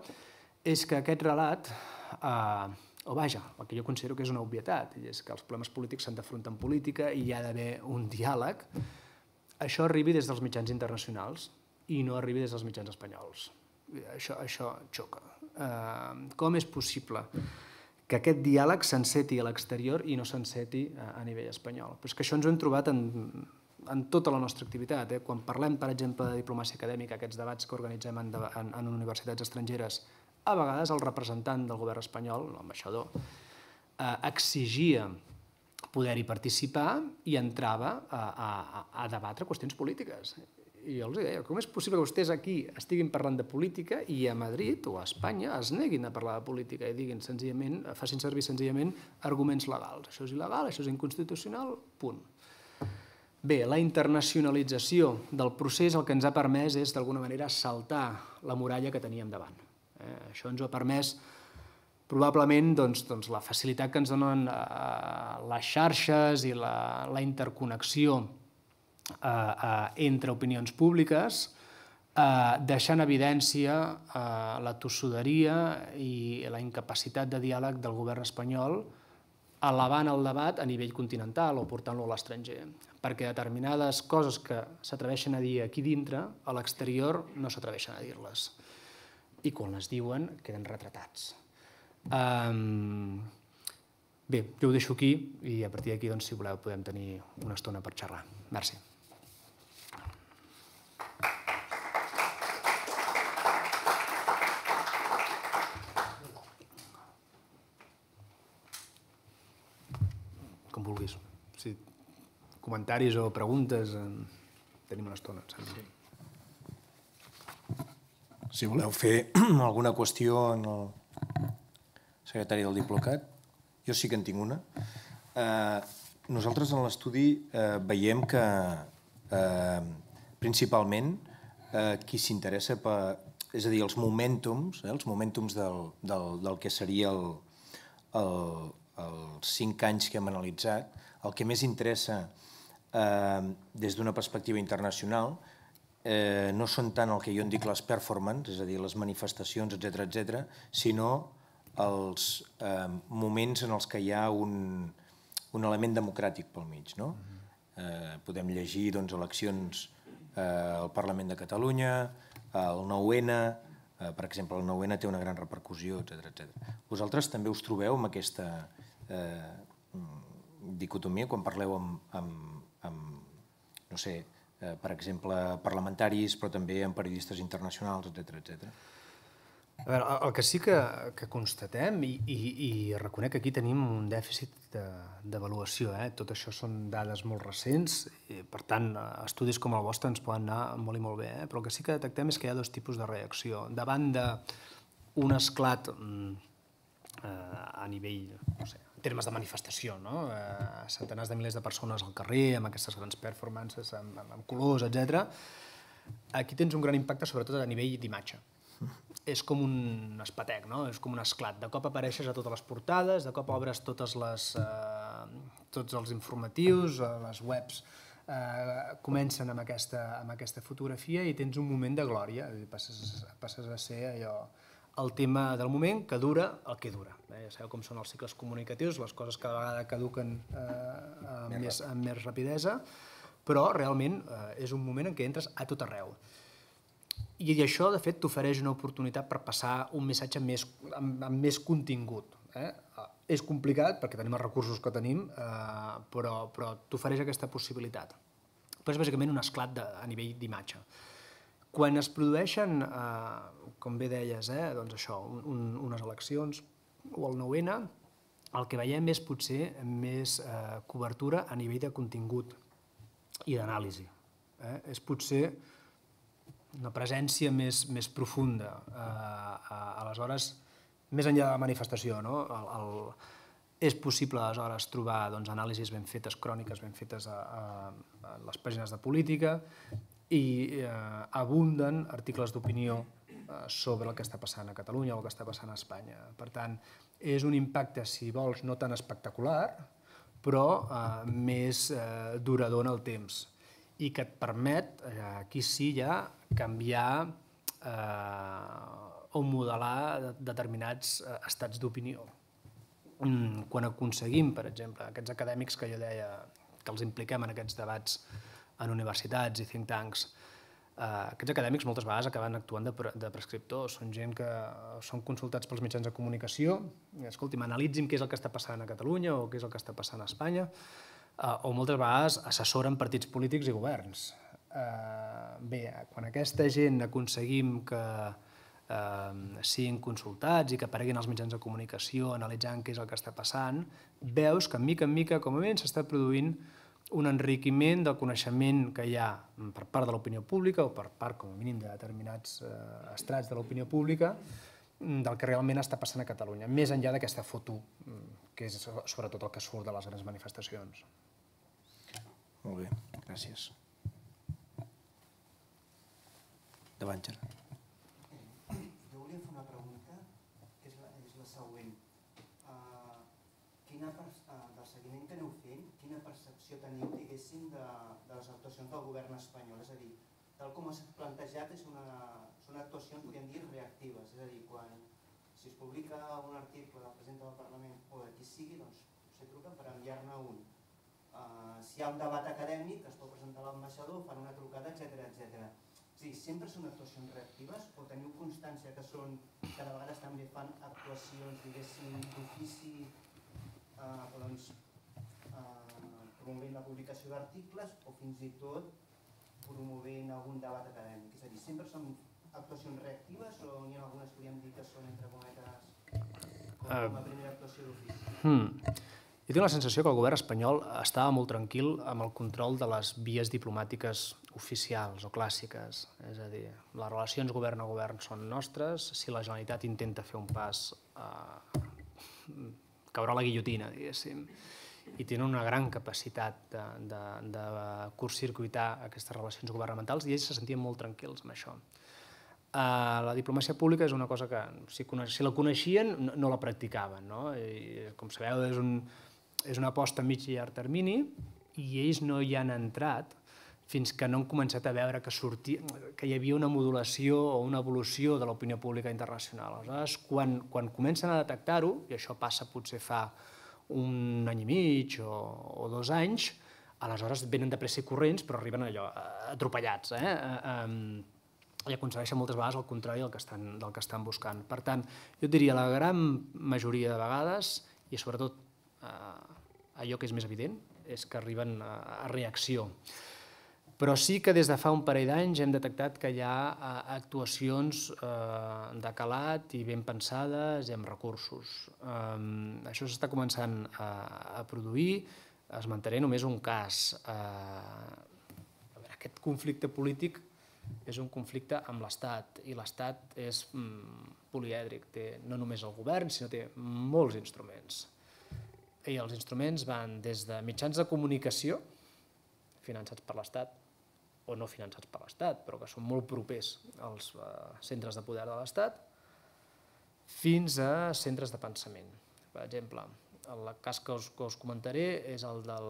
és que aquest relat, eh, o vaja, el que jo considero que és una obvietat, i és que els problemes polítics s'han d'afrontar en política i hi ha d'haver un diàleg, això arribi des dels mitjans internacionals i no arribi des dels mitjans espanyols. Això, això xoca. Eh, com és possible? que aquest diàleg s'enceti a l'exterior i no s'enceti a, nivell espanyol. Però és que això ens ho hem trobat en, en tota la nostra activitat. Eh? Quan parlem, per exemple, de diplomàcia acadèmica, aquests debats que organitzem en, en, universitats estrangeres, a vegades el representant del govern espanyol, l'ambaixador, eh, exigia poder-hi participar i entrava a, a, a debatre qüestions polítiques i jo els deia, com és possible que vostès aquí estiguin parlant de política i a Madrid o a Espanya es neguin a parlar de política i diguin senzillament, facin servir senzillament arguments legals. Això és il·legal, això és inconstitucional, punt. Bé, la internacionalització del procés el que ens ha permès és, d'alguna manera, saltar la muralla que teníem davant. Eh? Això ens ho ha permès probablement doncs, doncs, la facilitat que ens donen eh, les xarxes i la, la interconnexió eh, eh, entre opinions públiques, eh, deixant evidència eh, la tossuderia i la incapacitat de diàleg del govern espanyol elevant el debat a nivell continental o portant-lo a l'estranger, perquè determinades coses que s'atreveixen a dir aquí dintre, a l'exterior no s'atreveixen a dir-les. I quan les diuen, queden retratats. Um, bé, jo ho deixo aquí i a partir d'aquí, doncs, si voleu, podem tenir una estona per xerrar. Merci. vulguis. Si comentaris o preguntes, en... tenim una estona, Sí. Si voleu fer alguna qüestió en el secretari del Diplocat, jo sí que en tinc una. Eh, nosaltres en l'estudi eh, veiem que eh, principalment eh, qui s'interessa per... És a dir, els momentums, eh, els momentums del, del, del que seria el, el, els cinc anys que hem analitzat, el que més interessa eh, des d'una perspectiva internacional eh, no són tant el que jo en dic les performances, és a dir, les manifestacions, etc etc, sinó els eh, moments en els que hi ha un, un element democràtic pel mig. No? Mm-hmm. Eh, podem llegir doncs, eleccions eh, al Parlament de Catalunya, el 9-N, eh, per exemple, el 9-N té una gran repercussió, etc etc. Vosaltres també us trobeu amb aquesta eh, dicotomia quan parleu amb, amb, amb no sé, eh, per exemple, parlamentaris, però també amb periodistes internacionals, etc etc. A veure, el que sí que, que constatem, i, i, i reconec que aquí tenim un dèficit d'avaluació, eh? tot això són dades molt recents, i, per tant, estudis com el vostre ens poden anar molt i molt bé, eh? però el que sí que detectem és que hi ha dos tipus de reacció. Davant d'un esclat mm, eh, a nivell no sé, en termes de manifestació, no? eh, centenars de milers de persones al carrer, amb aquestes grans performances, amb, amb, amb colors, etc. Aquí tens un gran impacte, sobretot a nivell d'imatge. És com un espatec, no? és com un esclat. De cop apareixes a totes les portades, de cop obres totes les, eh, tots els informatius, eh, les webs eh, comencen amb aquesta, amb aquesta fotografia i tens un moment de glòria, passes, passes a ser allò el tema del moment, que dura el que dura. Eh? Ja sabeu com són els cicles comunicatius, les coses cada vegada caduquen eh, amb, més, amb més rapidesa, però realment eh, és un moment en què entres a tot arreu. I això, de fet, t'ofereix una oportunitat per passar un missatge més, amb, amb més contingut. Eh? eh? És complicat perquè tenim els recursos que tenim, eh, però, però t'ofereix aquesta possibilitat. Però és bàsicament un esclat de, a nivell d'imatge. Quan es produeixen, eh, com bé deies, eh, doncs això, un, unes eleccions o el 9-N, el que veiem és potser més eh, cobertura a nivell de contingut i d'anàlisi. Eh? És potser una presència més, més profunda. Eh, aleshores, més enllà de la manifestació, no? el, el, és possible aleshores trobar doncs, anàlisis ben fetes, cròniques ben fetes a, a, a les pàgines de política, i eh, abunden articles d'opinió eh, sobre el que està passant a Catalunya o el que està passant a Espanya. Per tant, és un impacte, si vols, no tan espectacular, però eh, més eh, durador en el temps i que et permet, eh, aquí sí ja, canviar eh, o modelar determinats eh, estats d'opinió. Mm, quan aconseguim, per exemple, aquests acadèmics que jo deia que els impliquem en aquests debats en universitats i think tanks. Uh, aquests acadèmics moltes vegades acaben actuant de, de prescriptors, són gent que eh, són consultats pels mitjans de comunicació, escolti, escolti'm, analitzin què és el que està passant a Catalunya o què és el que està passant a Espanya, eh, o moltes vegades assessoren partits polítics i governs. Eh, bé, quan aquesta gent aconseguim que eh, siguin consultats i que apareguin els mitjans de comunicació analitzant què és el que està passant, veus que, mica en mica, com a mínim, s'està produint un enriquiment del coneixement que hi ha mm, per part de l'opinió pública o per part, com a mínim, de determinats eh, estrats de l'opinió pública mm, del que realment està passant a Catalunya, més enllà d'aquesta foto, mm, que és sobretot el que surt de les grans manifestacions. Molt bé, gràcies. Davant, Gerard. percepció teniu, diguéssim, de, de les actuacions del govern espanyol? És a dir, tal com has plantejat, és una, són actuacions, podríem dir, reactives. És a dir, quan si es publica un article de presenta del Parlament o de qui sigui, doncs se truquen per enviar-ne un. Uh, si hi ha un debat acadèmic, es pot presentar l'ambassador, l'ambaixador, fan una trucada, etc etc. Sí, sempre són actuacions reactives o teniu constància que són, que de vegades també fan actuacions, diguéssim, d'ofici, uh, doncs, promovent la publicació d'articles o fins i tot promovent algun debat acadèmic. És a dir, sempre són actuacions reactives o n'hi ha algunes que podríem dir que són, entre cometes, com ah. la primera actuació d'ofici? Hmm. Jo tinc la sensació que el govern espanyol estava molt tranquil amb el control de les vies diplomàtiques oficials o clàssiques. És a dir, les relacions govern a govern són nostres, si la Generalitat intenta fer un pas, eh, caurà la guillotina, diguéssim i tenen una gran capacitat de, de, de curtcircuitar aquestes relacions governamentals i ells se sentien molt tranquils amb això. Uh, la diplomàcia pública és una cosa que, si, si la coneixien, no, no la practicaven. No? I, com sabeu, és, un, és una aposta a mig i llarg termini i ells no hi han entrat fins que no han començat a veure que, sortia, que hi havia una modulació o una evolució de l'opinió pública internacional. Aleshores, quan, quan comencen a detectar-ho, i això passa potser fa un any i mig o, o dos anys, aleshores venen de pressa i corrents, però arriben allò, atropellats, eh? i aconsegueixen moltes vegades el contrari del que, estan, del que estan buscant. Per tant, jo diria la gran majoria de vegades, i sobretot eh, allò que és més evident, és que arriben a, a reacció. Però sí que des de fa un parell d'anys hem detectat que hi ha eh, actuacions eh, de calat i ben pensades i amb recursos. Això s'està començant a produir. es mantaré només un cas. Eh, aquest conflicte polític és un conflicte amb l'Estat i l'Estat és mm, polièdric, té no només el govern, sinó té molts instruments. I els instruments van des de mitjans de comunicació, finançats per l'Estat, o no finançats per l'Estat, però que són molt propers als eh, centres de poder de l'Estat, fins a centres de pensament. Per exemple, el cas que us, que us comentaré és el del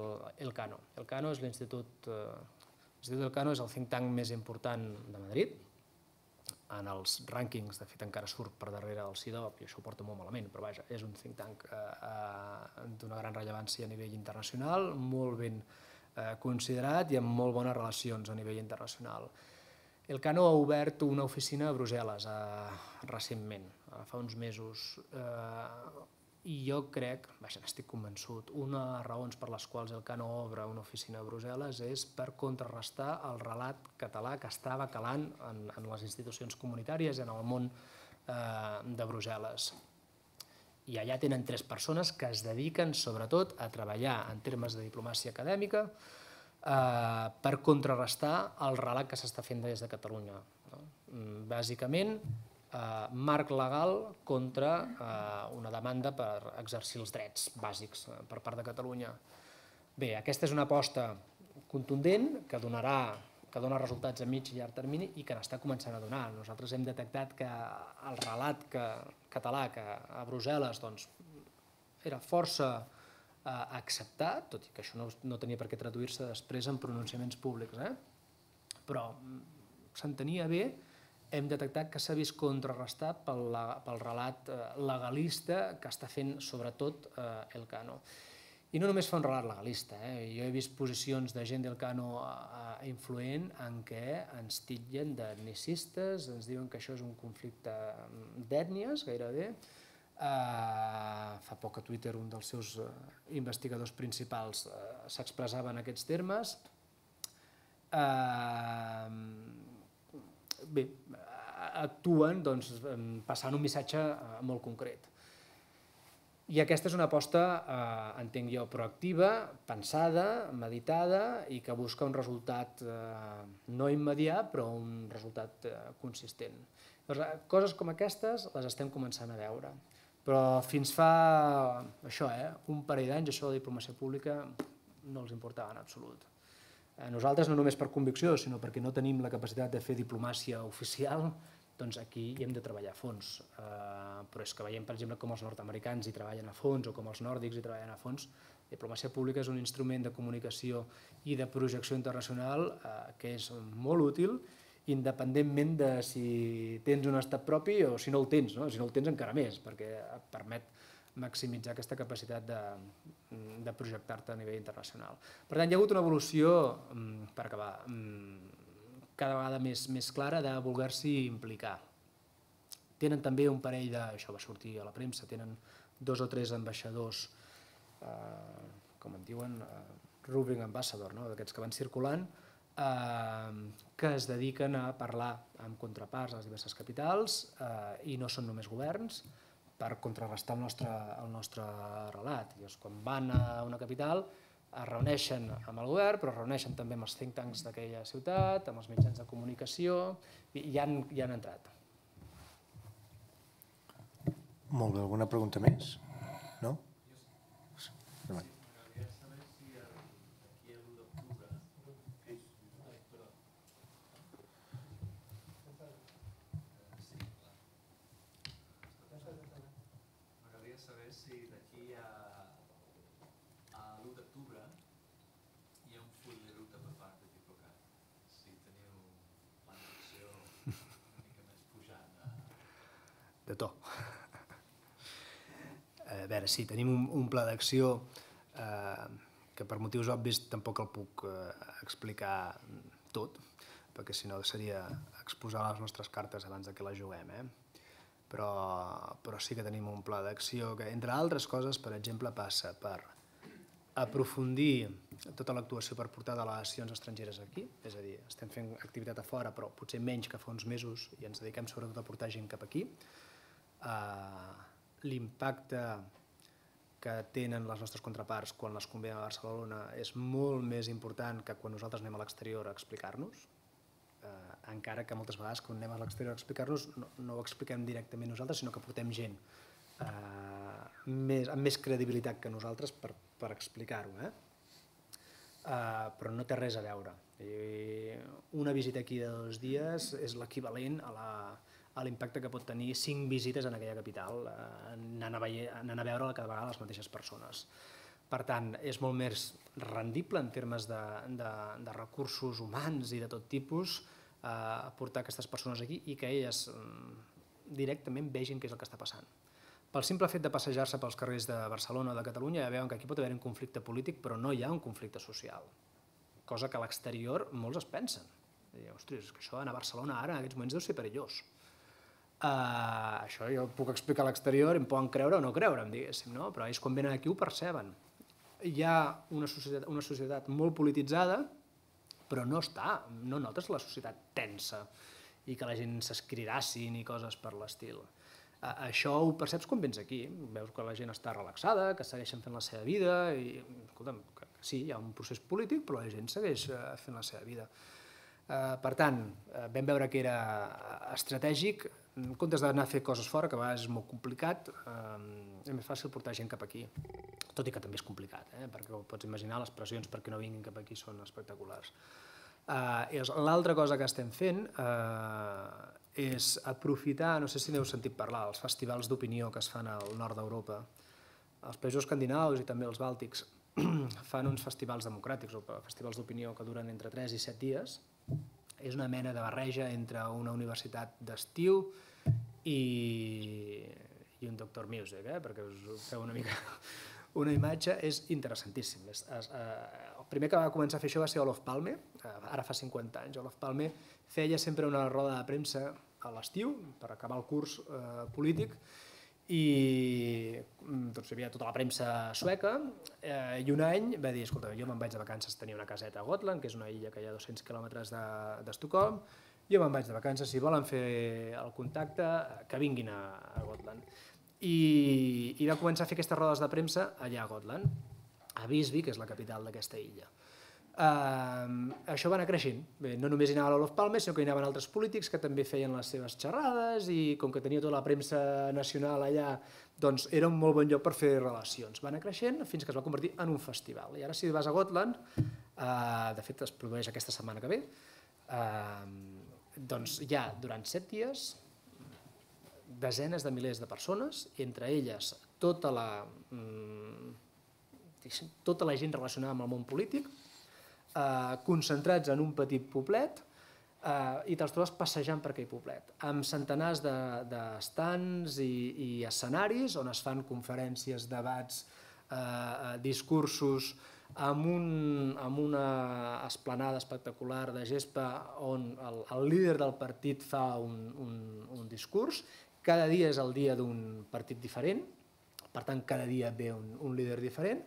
Elcano. Elcano és l'institut... Eh, L'Institut del Elcano és el think tank més important de Madrid. En els rànquings, de fet, encara surt per darrere del CIDOP, i això ho porta molt malament, però vaja, és un think tank eh, eh, d'una gran rellevància a nivell internacional, molt ben Eh, considerat i amb molt bones relacions a nivell internacional. El Cano ha obert una oficina a Brussel·les a, eh, recentment, eh, fa uns mesos, eh, i jo crec, vaja, n'estic convençut, una de les raons per les quals el Cano obre una oficina a Brussel·les és per contrarrestar el relat català que estava calant en, en les institucions comunitàries i en el món eh, de Brussel·les i allà tenen tres persones que es dediquen sobretot a treballar en termes de diplomàcia acadèmica eh, per contrarrestar el relat que s'està fent des de Catalunya. No? Mm, bàsicament, eh, marc legal contra eh, una demanda per exercir els drets bàsics eh, per part de Catalunya. Bé, aquesta és una aposta contundent que donarà que dona resultats a mig i llarg termini i que n'està començant a donar. Nosaltres hem detectat que el relat que, català que a Brussel·les doncs, era força eh, acceptat, tot i que això no, no tenia per què traduir-se després en pronunciaments públics, eh? però mm, s'entenia bé, hem detectat que s'ha vist contrarrestat pel, pel relat eh, legalista que està fent sobretot eh, el Cano. No? I no només fa un relat legalista, eh? jo he vist posicions de gent del Cano eh, eh, influent en què ens titllen d'etnicistes, ens diuen que això és un conflicte mm, d'ètnies, gairebé. Uh, fa poc a Twitter un dels seus uh, investigadors principals uh, s'expressava en aquests termes. Uh, bé, actuen doncs, mm, passant un missatge molt concret. I aquesta és una aposta, eh, entenc jo, proactiva, pensada, meditada i que busca un resultat eh, no immediat, però un resultat eh, consistent. Doncs, coses com aquestes les estem començant a veure. Però fins fa això, eh, un parell d'anys, això de diplomació pública no els importava en absolut. Eh, nosaltres no només per convicció, sinó perquè no tenim la capacitat de fer diplomàcia oficial, doncs aquí hi hem de treballar a fons. Eh, però és que veiem, per exemple, com els nord-americans hi treballen a fons o com els nòrdics hi treballen a fons. La diplomàcia pública és un instrument de comunicació i de projecció internacional eh, que és molt útil independentment de si tens un estat propi o si no el tens, no? si no el tens encara més, perquè et permet maximitzar aquesta capacitat de, de projectar-te a nivell internacional. Per tant, hi ha hagut una evolució, mm, per acabar, mm, cada vegada més, més clara de voler-s'hi implicar. Tenen també un parell de, això va sortir a la premsa, tenen dos o tres ambaixadors, eh, com en diuen, eh, Rubin Ambassador, no? d'aquests que van circulant, eh, que es dediquen a parlar amb contraparts a les diverses capitals eh, i no són només governs, per contrarrestar el nostre, el nostre relat. Llavors, quan van a una capital, es reuneixen amb el govern, però es reuneixen també amb els think tanks d'aquella ciutat, amb els mitjans de comunicació, i ja han, hi han entrat. Molt bé, alguna pregunta més? No? Sí. veure, sí, tenim un, un pla d'acció eh, que per motius obvis tampoc el puc eh, explicar tot, perquè si no seria exposar les nostres cartes abans de que les juguem, eh? Però, però sí que tenim un pla d'acció que, entre altres coses, per exemple, passa per aprofundir tota l'actuació per portar delegacions estrangeres aquí, és a dir, estem fent activitat a fora, però potser menys que fa uns mesos, i ens dediquem sobretot a portar gent cap aquí. Uh, L'impacte que tenen les nostres contraparts quan les convé a Barcelona és molt més important que quan nosaltres anem a l'exterior a explicar-nos, eh, encara que moltes vegades quan anem a l'exterior a explicar-nos no, no ho expliquem directament nosaltres, sinó que portem gent eh, més, amb més credibilitat que nosaltres per, per explicar-ho. Eh? Uh, però no té res a veure. I una visita aquí de dos dies és l'equivalent a la, a l'impacte que pot tenir cinc visites en aquella capital, eh, anant a, veure, anant a veure cada vegada les mateixes persones. Per tant, és molt més rendible en termes de, de, de recursos humans i de tot tipus eh, portar aquestes persones aquí i que elles mm, directament vegin què és el que està passant. Pel simple fet de passejar-se pels carrers de Barcelona o de Catalunya ja veuen que aquí pot haver un conflicte polític, però no hi ha un conflicte social, cosa que a l'exterior molts es pensen. ostres, és que això d'anar a Barcelona ara en aquests moments deu ser perillós. Uh, això jo puc explicar a l'exterior, em poden creure o no creure, em diguéssim, no? però ells quan venen aquí ho perceben. Hi ha una societat, una societat molt polititzada, però no està, no notes la societat tensa i que la gent s'escridassin i coses per l'estil. Uh, això ho perceps quan vens aquí, veus que la gent està relaxada, que segueixen fent la seva vida, i escolta'm, que, que sí, hi ha un procés polític, però la gent segueix uh, fent la seva vida. Uh, per tant, uh, vam veure que era estratègic en comptes d'anar a fer coses fora, que a vegades és molt complicat, eh, és més fàcil portar gent cap aquí. Tot i que també és complicat, eh, perquè ho pots imaginar, les pressions perquè no vinguin cap aquí són espectaculars. Eh, L'altra cosa que estem fent eh, és aprofitar, no sé si n'heu sentit parlar, els festivals d'opinió que es fan al nord d'Europa. Els països escandinaus i també els bàltics fan uns festivals democràtics o eh, festivals d'opinió que duren entre 3 i 7 dies, és una mena de barreja entre una universitat d'estiu i, i un Doctor Music, eh? perquè us feu una mica una imatge, és interessantíssim. És, és, eh, el primer que va començar a fer això va ser Olof Palme, eh, ara fa 50 anys. Olof Palme feia sempre una roda de premsa a l'estiu per acabar el curs eh, polític i mm, doncs, hi havia tota la premsa sueca eh, i un any va dir, escolta, jo me'n vaig de vacances, tenia una caseta a Gotland, que és una illa que hi ha 200 quilòmetres d'Estocolm, de, jo me'n vaig de vacances, si volen fer el contacte, que vinguin a, a Gotland. I, I va començar a fer aquestes rodes de premsa allà a Gotland, a Visby, que és la capital d'aquesta illa eh, això va anar creixent. Bé, no només hi anava l'Olof Palme, sinó que hi anaven altres polítics que també feien les seves xerrades i com que tenia tota la premsa nacional allà, doncs era un molt bon lloc per fer relacions. Va anar creixent fins que es va convertir en un festival. I ara si vas a Gotland, eh, de fet es produeix aquesta setmana que ve, eh, doncs hi ha durant set dies desenes de milers de persones, entre elles tota la, mm, tota la gent relacionada amb el món polític, eh, concentrats en un petit poblet eh, i te'ls trobes passejant per aquell poblet, amb centenars d'estants de, i, i escenaris on es fan conferències, debats, eh, eh, discursos, amb, un, amb una esplanada espectacular de gespa on el, el líder del partit fa un, un, un discurs, cada dia és el dia d'un partit diferent, per tant cada dia ve un, un líder diferent,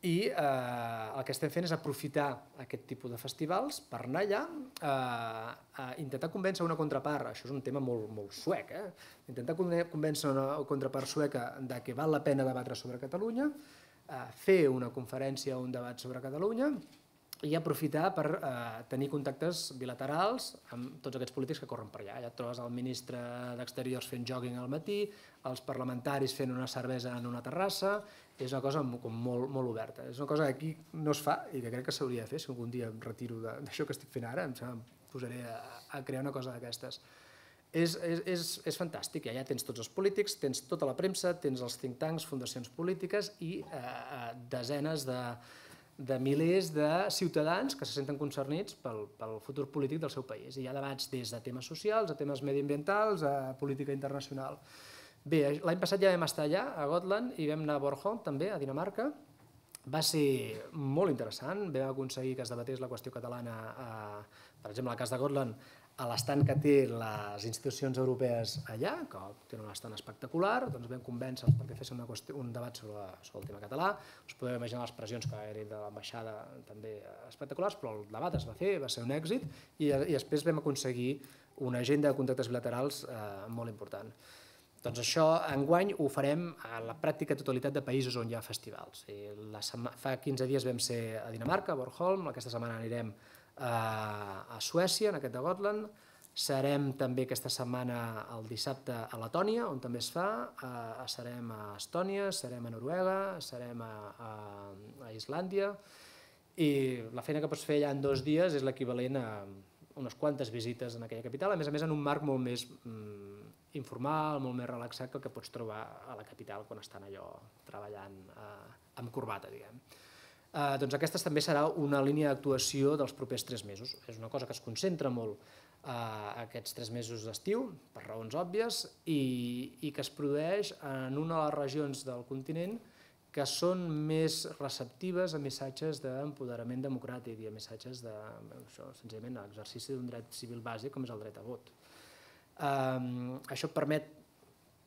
i eh, el que estem fent és aprofitar aquest tipus de festivals per anar allà eh, a intentar convèncer una contrapart, això és un tema molt, molt suec, eh? intentar convèncer una contrapart sueca de que val la pena debatre sobre Catalunya, eh, fer una conferència o un debat sobre Catalunya i aprofitar per eh, tenir contactes bilaterals amb tots aquests polítics que corren per allà. Ja et trobes el ministre d'Exteriors fent jogging al matí, els parlamentaris fent una cervesa en una terrassa, és una cosa com molt, molt oberta. És una cosa que aquí no es fa i que crec que s'hauria de fer si algun dia em retiro d'això que estic fent ara, em, sembla, em posaré a, a crear una cosa d'aquestes. És, és, és, és fantàstic, ja tens tots els polítics, tens tota la premsa, tens els think tanks, fundacions polítiques i eh, eh, desenes de, de milers de ciutadans que se senten concernits pel, pel futur polític del seu país. I hi ha debats des de temes socials, a temes mediambientals, a política internacional. Bé, l'any passat ja vam estar allà, a Gotland, i vam anar a Borholm, també, a Dinamarca. Va ser molt interessant, vam aconseguir que es debatés la qüestió catalana, a, per exemple, el cas de Gotland, a l'estant que té les institucions europees allà, que tenen un estant espectacular, doncs vam convèncer perquè fessin una qüestió, un debat sobre, sobre el tema català. Us podeu imaginar les pressions que hi de l'ambaixada també espectaculars, però el debat es va fer, va ser un èxit, i, i després vam aconseguir una agenda de contactes bilaterals eh, molt important. Doncs això enguany ho farem a la pràctica totalitat de països on hi ha festivals. La fa 15 dies vam ser a Dinamarca, a Borholm, aquesta setmana anirem a, eh, a Suècia, en aquest de Gotland, serem també aquesta setmana el dissabte a Letònia, on també es fa, a, eh, serem a Estònia, serem a Noruega, serem a, a, a Islàndia, i la feina que pots fer allà en dos dies és l'equivalent a unes quantes visites en aquella capital, a més a més en un marc molt més mm, informal, molt més relaxat que el que pots trobar a la capital quan estan allò treballant eh, amb corbata, diguem. Eh, doncs aquesta també serà una línia d'actuació dels propers tres mesos. És una cosa que es concentra molt eh, aquests tres mesos d'estiu, per raons òbvies, i, i que es produeix en una de les regions del continent que són més receptives a missatges d'empoderament democràtic i a missatges de, això, senzillament, l'exercici d'un dret civil bàsic com és el dret a vot. Um, això et permet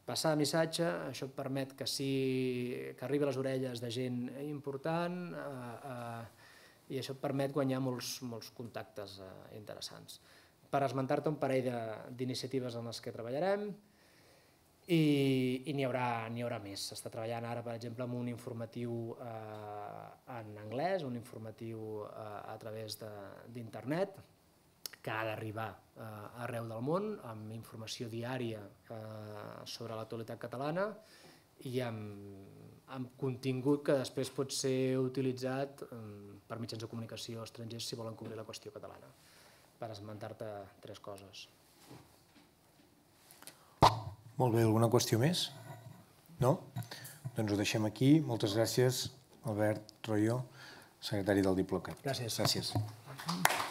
passar missatge, això et permet que, sí, que arribi a les orelles de gent important eh, eh i això et permet guanyar molts, molts contactes eh, interessants. Per esmentar-te un parell d'iniciatives en les que treballarem i, i n'hi haurà, haurà més. S'està treballant ara, per exemple, amb un informatiu eh, en anglès, un informatiu eh, a través d'internet, que ha d'arribar eh, arreu del món amb informació diària eh, sobre l'actualitat catalana i amb, amb contingut que després pot ser utilitzat eh, per mitjans de comunicació estrangers si volen cobrir la qüestió catalana, per esmentar-te tres coses. Molt bé, alguna qüestió més? No? Doncs ho deixem aquí. Moltes gràcies, Albert Royo, secretari del Diplocat. Gràcies. Gràcies.